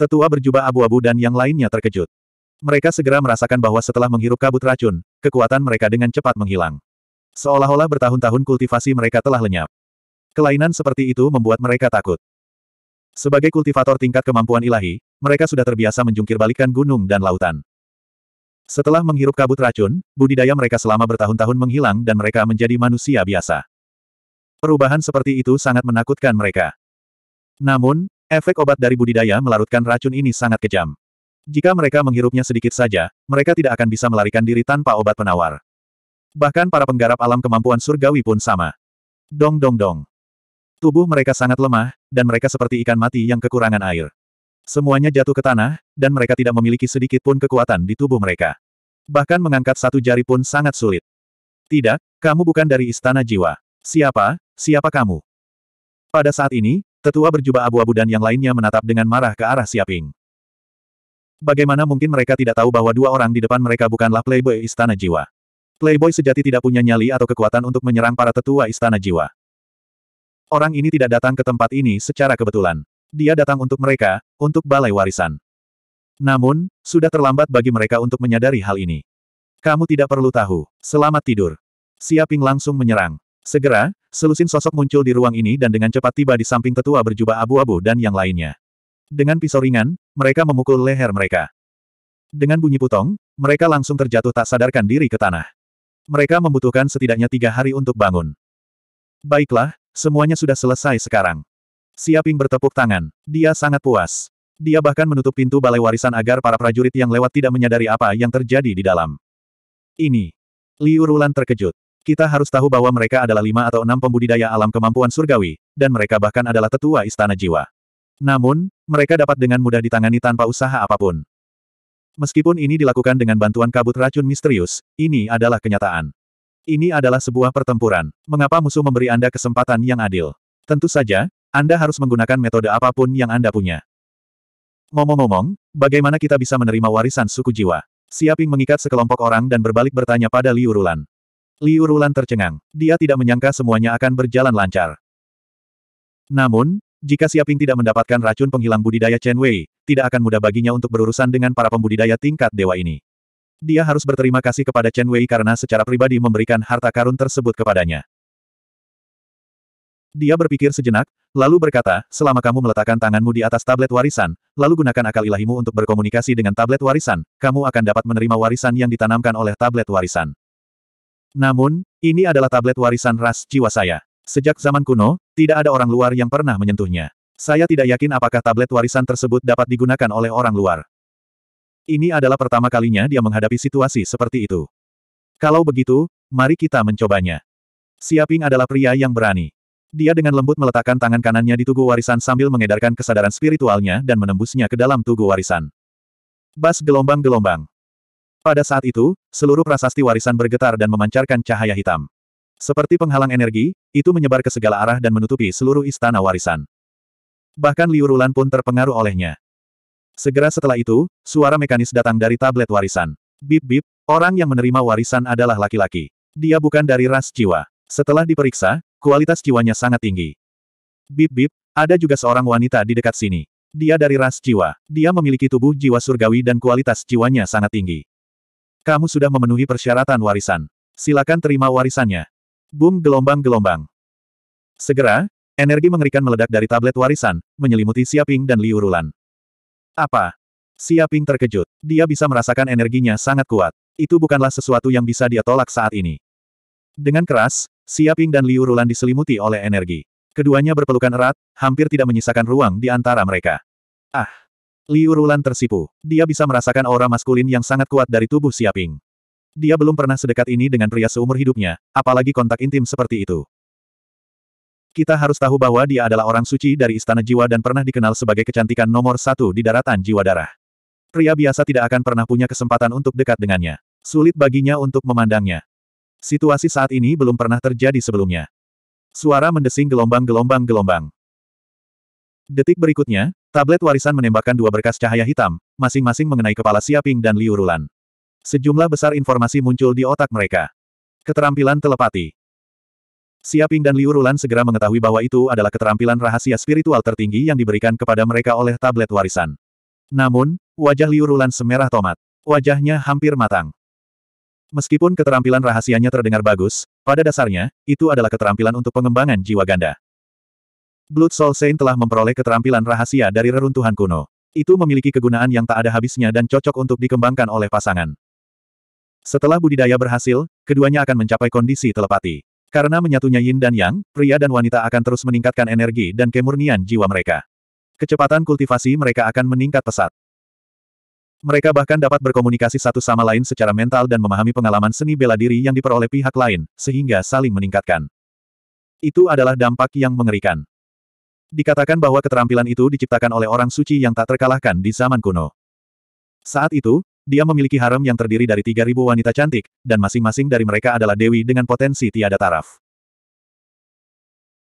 Tetua berjubah abu-abu dan yang lainnya terkejut. Mereka segera merasakan bahwa setelah menghirup kabut racun, kekuatan mereka dengan cepat menghilang. Seolah-olah bertahun-tahun kultivasi mereka telah lenyap. Kelainan seperti itu membuat mereka takut. Sebagai kultivator tingkat kemampuan ilahi, mereka sudah terbiasa menjungkir balikan gunung dan lautan. Setelah menghirup kabut racun, budidaya mereka selama bertahun-tahun menghilang dan mereka menjadi manusia biasa. Perubahan seperti itu sangat menakutkan mereka. Namun, efek obat dari budidaya melarutkan racun ini sangat kejam. Jika mereka menghirupnya sedikit saja, mereka tidak akan bisa melarikan diri tanpa obat penawar. Bahkan para penggarap alam kemampuan surgawi pun sama. Dong dong dong. Tubuh mereka sangat lemah, dan mereka seperti ikan mati yang kekurangan air. Semuanya jatuh ke tanah, dan mereka tidak memiliki sedikit pun kekuatan di tubuh mereka. Bahkan mengangkat satu jari pun sangat sulit. Tidak, kamu bukan dari istana jiwa. Siapa, Siapa kamu? Pada saat ini, tetua berjubah abu-abu dan yang lainnya menatap dengan marah ke arah Siaping. Bagaimana mungkin mereka tidak tahu bahwa dua orang di depan mereka bukanlah playboy istana jiwa? Playboy sejati tidak punya nyali atau kekuatan untuk menyerang para tetua istana jiwa. Orang ini tidak datang ke tempat ini secara kebetulan. Dia datang untuk mereka, untuk balai warisan. Namun, sudah terlambat bagi mereka untuk menyadari hal ini. Kamu tidak perlu tahu. Selamat tidur. Siaping langsung menyerang. Segera, Selusin sosok muncul di ruang ini dan dengan cepat tiba di samping tetua berjubah abu-abu dan yang lainnya. Dengan pisau ringan, mereka memukul leher mereka. Dengan bunyi putong, mereka langsung terjatuh tak sadarkan diri ke tanah. Mereka membutuhkan setidaknya tiga hari untuk bangun. Baiklah, semuanya sudah selesai sekarang. Siaping bertepuk tangan. Dia sangat puas. Dia bahkan menutup pintu balai warisan agar para prajurit yang lewat tidak menyadari apa yang terjadi di dalam. Ini. Liu Rulan terkejut. Kita harus tahu bahwa mereka adalah lima atau enam pembudidaya alam kemampuan surgawi, dan mereka bahkan adalah tetua istana jiwa. Namun, mereka dapat dengan mudah ditangani tanpa usaha apapun. Meskipun ini dilakukan dengan bantuan kabut racun misterius, ini adalah kenyataan. Ini adalah sebuah pertempuran. Mengapa musuh memberi Anda kesempatan yang adil? Tentu saja, Anda harus menggunakan metode apapun yang Anda punya. Ngomong-ngomong, bagaimana kita bisa menerima warisan suku jiwa? Siaping mengikat sekelompok orang dan berbalik bertanya pada Liu Rulan. Liu Rulan tercengang. Dia tidak menyangka semuanya akan berjalan lancar. Namun, jika Siaping tidak mendapatkan racun penghilang budidaya Chen Wei, tidak akan mudah baginya untuk berurusan dengan para pembudidaya tingkat dewa ini. Dia harus berterima kasih kepada Chen Wei karena secara pribadi memberikan harta karun tersebut kepadanya. Dia berpikir sejenak, lalu berkata, selama kamu meletakkan tanganmu di atas tablet warisan, lalu gunakan akal ilahimu untuk berkomunikasi dengan tablet warisan, kamu akan dapat menerima warisan yang ditanamkan oleh tablet warisan. Namun, ini adalah tablet warisan ras jiwa saya. Sejak zaman kuno, tidak ada orang luar yang pernah menyentuhnya. Saya tidak yakin apakah tablet warisan tersebut dapat digunakan oleh orang luar. Ini adalah pertama kalinya dia menghadapi situasi seperti itu. Kalau begitu, mari kita mencobanya. Siaping adalah pria yang berani. Dia dengan lembut meletakkan tangan kanannya di tugu warisan sambil mengedarkan kesadaran spiritualnya dan menembusnya ke dalam tugu warisan. Bas gelombang-gelombang. Pada saat itu, seluruh prasasti warisan bergetar dan memancarkan cahaya hitam. Seperti penghalang energi, itu menyebar ke segala arah dan menutupi seluruh istana warisan. Bahkan Liu Rulan pun terpengaruh olehnya. Segera setelah itu, suara mekanis datang dari tablet warisan. Bip-bip, orang yang menerima warisan adalah laki-laki. Dia bukan dari ras jiwa. Setelah diperiksa, kualitas jiwanya sangat tinggi. Bip-bip, ada juga seorang wanita di dekat sini. Dia dari ras jiwa. Dia memiliki tubuh jiwa surgawi dan kualitas jiwanya sangat tinggi. Kamu sudah memenuhi persyaratan warisan. Silakan terima warisannya. Boom gelombang-gelombang. Segera, energi mengerikan meledak dari tablet warisan, menyelimuti Siaping dan Liu Rulan. Apa? Siaping terkejut. Dia bisa merasakan energinya sangat kuat. Itu bukanlah sesuatu yang bisa dia tolak saat ini. Dengan keras, Siaping dan Liu Rulan diselimuti oleh energi. Keduanya berpelukan erat, hampir tidak menyisakan ruang di antara mereka. Ah! Liu Rulan tersipu. Dia bisa merasakan aura maskulin yang sangat kuat dari tubuh Siaping. Dia belum pernah sedekat ini dengan pria seumur hidupnya, apalagi kontak intim seperti itu. Kita harus tahu bahwa dia adalah orang suci dari Istana Jiwa dan pernah dikenal sebagai kecantikan nomor satu di daratan jiwa darah. Pria biasa tidak akan pernah punya kesempatan untuk dekat dengannya. Sulit baginya untuk memandangnya. Situasi saat ini belum pernah terjadi sebelumnya. Suara mendesing gelombang-gelombang-gelombang. Detik berikutnya, Tablet warisan menembakkan dua berkas cahaya hitam, masing-masing mengenai kepala Siaping dan Liu Rulan. Sejumlah besar informasi muncul di otak mereka. Keterampilan telepati. Siaping dan Liu Rulan segera mengetahui bahwa itu adalah keterampilan rahasia spiritual tertinggi yang diberikan kepada mereka oleh tablet warisan. Namun, wajah Liu Rulan semerah tomat. Wajahnya hampir matang. Meskipun keterampilan rahasianya terdengar bagus, pada dasarnya, itu adalah keterampilan untuk pengembangan jiwa ganda. Blood Soul Saint telah memperoleh keterampilan rahasia dari reruntuhan kuno. Itu memiliki kegunaan yang tak ada habisnya dan cocok untuk dikembangkan oleh pasangan. Setelah budidaya berhasil, keduanya akan mencapai kondisi telepati. Karena menyatunya yin dan yang, pria dan wanita akan terus meningkatkan energi dan kemurnian jiwa mereka. Kecepatan kultivasi mereka akan meningkat pesat. Mereka bahkan dapat berkomunikasi satu sama lain secara mental dan memahami pengalaman seni bela diri yang diperoleh pihak lain, sehingga saling meningkatkan. Itu adalah dampak yang mengerikan. Dikatakan bahwa keterampilan itu diciptakan oleh orang suci yang tak terkalahkan di zaman kuno. Saat itu, dia memiliki harem yang terdiri dari 3.000 wanita cantik, dan masing-masing dari mereka adalah dewi dengan potensi tiada taraf.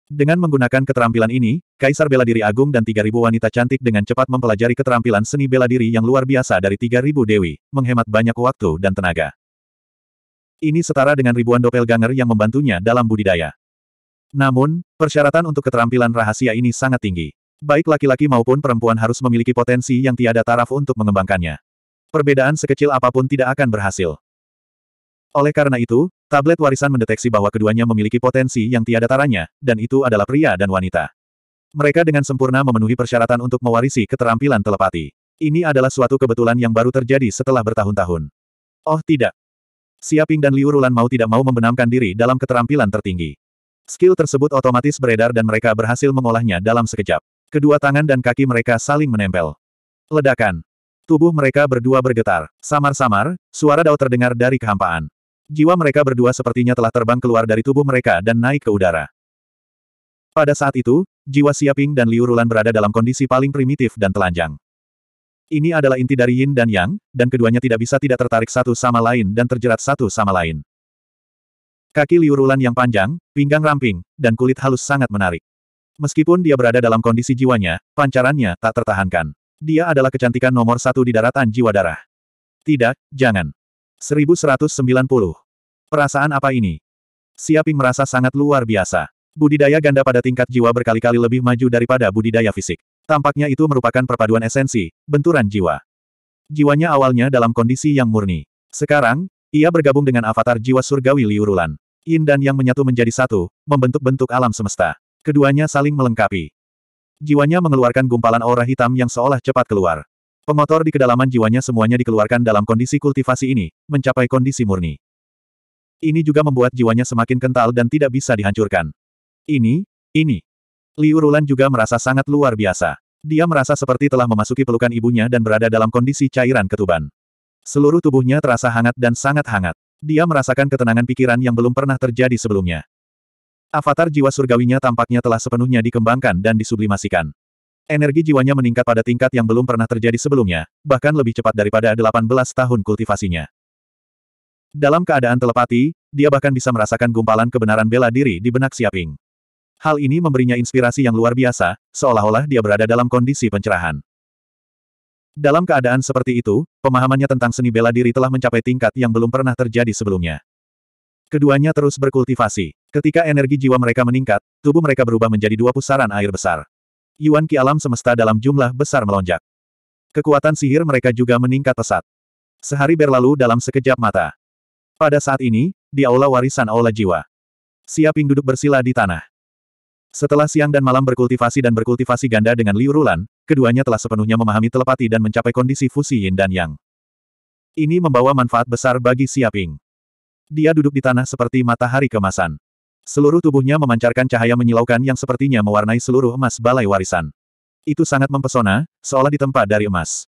Dengan menggunakan keterampilan ini, Kaisar Bela Diri Agung dan 3.000 wanita cantik dengan cepat mempelajari keterampilan seni bela diri yang luar biasa dari 3.000 dewi, menghemat banyak waktu dan tenaga. Ini setara dengan ribuan doppelganger yang membantunya dalam budidaya. Namun, persyaratan untuk keterampilan rahasia ini sangat tinggi. Baik laki-laki maupun perempuan harus memiliki potensi yang tiada taraf untuk mengembangkannya. Perbedaan sekecil apapun tidak akan berhasil. Oleh karena itu, tablet warisan mendeteksi bahwa keduanya memiliki potensi yang tiada taranya, dan itu adalah pria dan wanita. Mereka dengan sempurna memenuhi persyaratan untuk mewarisi keterampilan telepati. Ini adalah suatu kebetulan yang baru terjadi setelah bertahun-tahun. Oh tidak. Siaping dan Liurulan mau tidak mau membenamkan diri dalam keterampilan tertinggi. Skill tersebut otomatis beredar dan mereka berhasil mengolahnya dalam sekejap. Kedua tangan dan kaki mereka saling menempel. Ledakan. Tubuh mereka berdua bergetar. Samar-samar, suara dao terdengar dari kehampaan. Jiwa mereka berdua sepertinya telah terbang keluar dari tubuh mereka dan naik ke udara. Pada saat itu, jiwa Siaping dan Liu Rulan berada dalam kondisi paling primitif dan telanjang. Ini adalah inti dari Yin dan Yang, dan keduanya tidak bisa tidak tertarik satu sama lain dan terjerat satu sama lain. Kaki liurulan yang panjang, pinggang ramping, dan kulit halus sangat menarik. Meskipun dia berada dalam kondisi jiwanya, pancarannya tak tertahankan. Dia adalah kecantikan nomor satu di daratan jiwa darah. Tidak, jangan. 1190. Perasaan apa ini? Siaping merasa sangat luar biasa. Budidaya ganda pada tingkat jiwa berkali-kali lebih maju daripada budidaya fisik. Tampaknya itu merupakan perpaduan esensi, benturan jiwa. Jiwanya awalnya dalam kondisi yang murni. Sekarang, ia bergabung dengan avatar jiwa surgawi Liurulan. Yin dan Yang menyatu menjadi satu, membentuk bentuk alam semesta. Keduanya saling melengkapi. Jiwanya mengeluarkan gumpalan aura hitam yang seolah cepat keluar. Pengotor di kedalaman jiwanya semuanya dikeluarkan dalam kondisi kultivasi ini, mencapai kondisi murni. Ini juga membuat jiwanya semakin kental dan tidak bisa dihancurkan. Ini, ini. Liu Rulan juga merasa sangat luar biasa. Dia merasa seperti telah memasuki pelukan ibunya dan berada dalam kondisi cairan ketuban. Seluruh tubuhnya terasa hangat dan sangat hangat. Dia merasakan ketenangan pikiran yang belum pernah terjadi sebelumnya. Avatar jiwa surgawinya tampaknya telah sepenuhnya dikembangkan dan disublimasikan. Energi jiwanya meningkat pada tingkat yang belum pernah terjadi sebelumnya, bahkan lebih cepat daripada 18 tahun kultivasinya. Dalam keadaan telepati, dia bahkan bisa merasakan gumpalan kebenaran bela diri di benak Siaping. Hal ini memberinya inspirasi yang luar biasa, seolah-olah dia berada dalam kondisi pencerahan. Dalam keadaan seperti itu, pemahamannya tentang seni bela diri telah mencapai tingkat yang belum pernah terjadi sebelumnya. Keduanya terus berkultivasi. Ketika energi jiwa mereka meningkat, tubuh mereka berubah menjadi dua pusaran air besar. Yuan Ki alam semesta dalam jumlah besar melonjak. Kekuatan sihir mereka juga meningkat pesat. Sehari berlalu dalam sekejap mata. Pada saat ini, di aula warisan aula jiwa. Siaping duduk bersila di tanah. Setelah siang dan malam berkultivasi dan berkultivasi ganda dengan Liu Rulan, keduanya telah sepenuhnya memahami telepati dan mencapai kondisi fusi yin dan yang. Ini membawa manfaat besar bagi Siaping. Dia duduk di tanah seperti matahari kemasan. Seluruh tubuhnya memancarkan cahaya menyilaukan yang sepertinya mewarnai seluruh emas balai warisan. Itu sangat mempesona, seolah ditempa dari emas.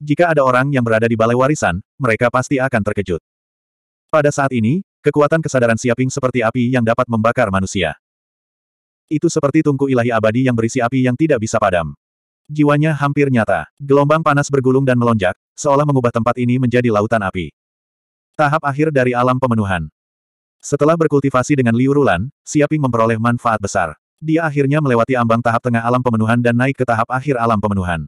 Jika ada orang yang berada di balai warisan, mereka pasti akan terkejut. Pada saat ini, kekuatan kesadaran Siaping seperti api yang dapat membakar manusia. Itu seperti tungku ilahi abadi yang berisi api yang tidak bisa padam jiwanya hampir nyata. Gelombang panas bergulung dan melonjak, seolah mengubah tempat ini menjadi lautan api. Tahap akhir dari alam pemenuhan. Setelah berkultivasi dengan Liu Rulan, Siaping memperoleh manfaat besar. Dia akhirnya melewati ambang tahap tengah alam pemenuhan dan naik ke tahap akhir alam pemenuhan.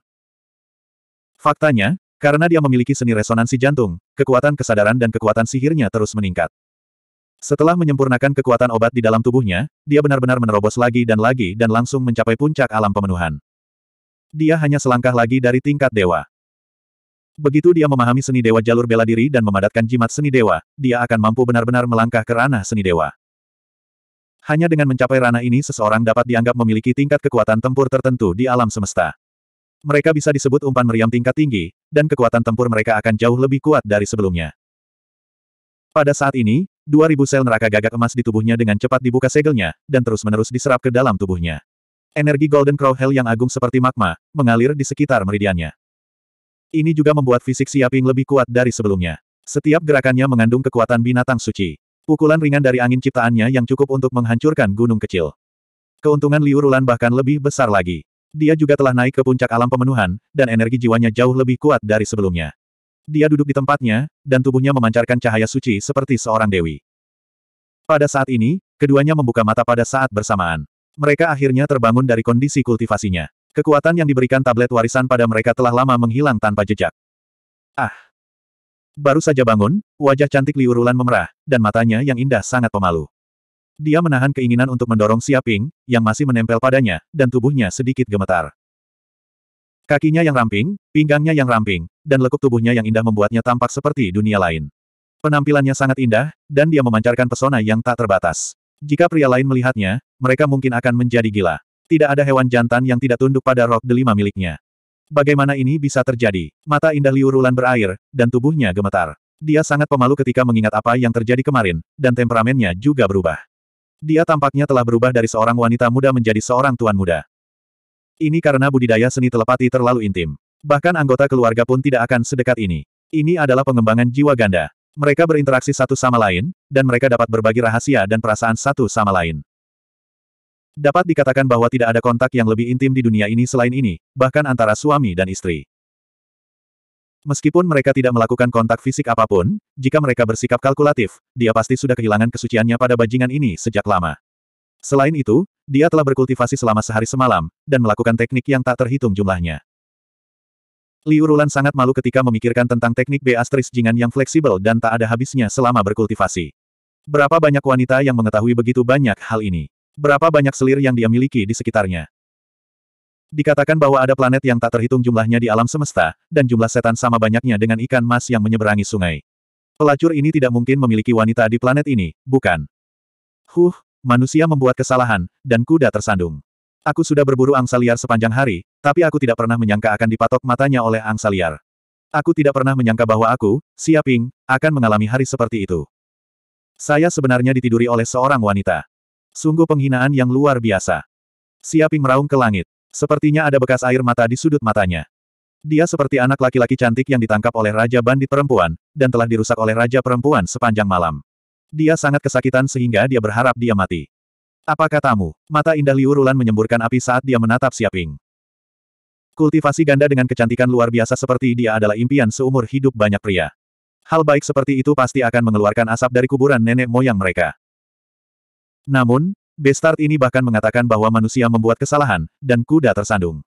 Faktanya, karena dia memiliki seni resonansi jantung, kekuatan kesadaran dan kekuatan sihirnya terus meningkat. Setelah menyempurnakan kekuatan obat di dalam tubuhnya, dia benar-benar menerobos lagi dan lagi dan langsung mencapai puncak alam pemenuhan. Dia hanya selangkah lagi dari tingkat dewa. Begitu dia memahami seni dewa jalur bela diri dan memadatkan jimat seni dewa, dia akan mampu benar-benar melangkah ke ranah seni dewa. Hanya dengan mencapai ranah ini seseorang dapat dianggap memiliki tingkat kekuatan tempur tertentu di alam semesta. Mereka bisa disebut umpan meriam tingkat tinggi, dan kekuatan tempur mereka akan jauh lebih kuat dari sebelumnya. Pada saat ini, 2000 sel neraka gagak emas di tubuhnya dengan cepat dibuka segelnya, dan terus-menerus diserap ke dalam tubuhnya. Energi Golden Crow Hell yang agung seperti magma, mengalir di sekitar meridiannya. Ini juga membuat fisik Siaping lebih kuat dari sebelumnya. Setiap gerakannya mengandung kekuatan binatang suci. Pukulan ringan dari angin ciptaannya yang cukup untuk menghancurkan gunung kecil. Keuntungan Liu Rulan bahkan lebih besar lagi. Dia juga telah naik ke puncak alam pemenuhan, dan energi jiwanya jauh lebih kuat dari sebelumnya. Dia duduk di tempatnya, dan tubuhnya memancarkan cahaya suci seperti seorang dewi. Pada saat ini, keduanya membuka mata pada saat bersamaan. Mereka akhirnya terbangun dari kondisi kultivasinya. Kekuatan yang diberikan tablet warisan pada mereka telah lama menghilang tanpa jejak. Ah! Baru saja bangun, wajah cantik Liurulan memerah, dan matanya yang indah sangat pemalu. Dia menahan keinginan untuk mendorong Siaping, yang masih menempel padanya, dan tubuhnya sedikit gemetar. Kakinya yang ramping, pinggangnya yang ramping, dan lekuk tubuhnya yang indah membuatnya tampak seperti dunia lain. Penampilannya sangat indah, dan dia memancarkan pesona yang tak terbatas. Jika pria lain melihatnya, mereka mungkin akan menjadi gila. Tidak ada hewan jantan yang tidak tunduk pada rok delima miliknya. Bagaimana ini bisa terjadi? Mata indah Liurulan berair, dan tubuhnya gemetar. Dia sangat pemalu ketika mengingat apa yang terjadi kemarin, dan temperamennya juga berubah. Dia tampaknya telah berubah dari seorang wanita muda menjadi seorang tuan muda. Ini karena budidaya seni telepati terlalu intim. Bahkan anggota keluarga pun tidak akan sedekat ini. Ini adalah pengembangan jiwa ganda. Mereka berinteraksi satu sama lain, dan mereka dapat berbagi rahasia dan perasaan satu sama lain. Dapat dikatakan bahwa tidak ada kontak yang lebih intim di dunia ini selain ini, bahkan antara suami dan istri. Meskipun mereka tidak melakukan kontak fisik apapun, jika mereka bersikap kalkulatif, dia pasti sudah kehilangan kesuciannya pada bajingan ini sejak lama. Selain itu, dia telah berkultivasi selama sehari semalam, dan melakukan teknik yang tak terhitung jumlahnya. Liu Rulan sangat malu ketika memikirkan tentang teknik Beastris Jingan yang fleksibel dan tak ada habisnya selama berkultivasi. Berapa banyak wanita yang mengetahui begitu banyak hal ini? Berapa banyak selir yang dia miliki di sekitarnya? Dikatakan bahwa ada planet yang tak terhitung jumlahnya di alam semesta, dan jumlah setan sama banyaknya dengan ikan mas yang menyeberangi sungai. Pelacur ini tidak mungkin memiliki wanita di planet ini, bukan? Huh, manusia membuat kesalahan, dan kuda tersandung. Aku sudah berburu angsa liar sepanjang hari, tapi aku tidak pernah menyangka akan dipatok matanya oleh angsa liar. Aku tidak pernah menyangka bahwa aku, Siaping, akan mengalami hari seperti itu. Saya sebenarnya ditiduri oleh seorang wanita. Sungguh penghinaan yang luar biasa. Siaping meraung ke langit. Sepertinya ada bekas air mata di sudut matanya. Dia seperti anak laki-laki cantik yang ditangkap oleh Raja Bandit Perempuan, dan telah dirusak oleh Raja Perempuan sepanjang malam. Dia sangat kesakitan sehingga dia berharap dia mati. Apa katamu? Mata indah Liurulan Rulan menyemburkan api saat dia menatap Siaping. Kultivasi ganda dengan kecantikan luar biasa seperti dia adalah impian seumur hidup banyak pria. Hal baik seperti itu pasti akan mengeluarkan asap dari kuburan nenek moyang mereka. Namun, Bestart ini bahkan mengatakan bahwa manusia membuat kesalahan, dan kuda tersandung.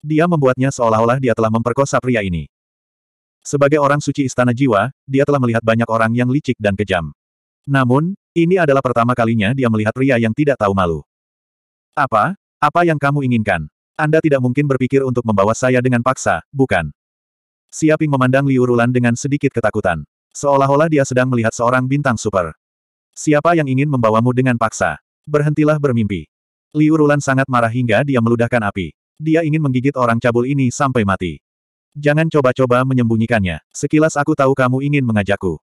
Dia membuatnya seolah-olah dia telah memperkosa pria ini. Sebagai orang suci istana jiwa, dia telah melihat banyak orang yang licik dan kejam. Namun, ini adalah pertama kalinya dia melihat pria yang tidak tahu malu. Apa? Apa yang kamu inginkan? Anda tidak mungkin berpikir untuk membawa saya dengan paksa, bukan? Siaping memandang liurulan dengan sedikit ketakutan. Seolah-olah dia sedang melihat seorang bintang super. Siapa yang ingin membawamu dengan paksa? Berhentilah bermimpi. Liu Rulan sangat marah hingga dia meludahkan api. Dia ingin menggigit orang cabul ini sampai mati. Jangan coba-coba menyembunyikannya. Sekilas aku tahu kamu ingin mengajakku.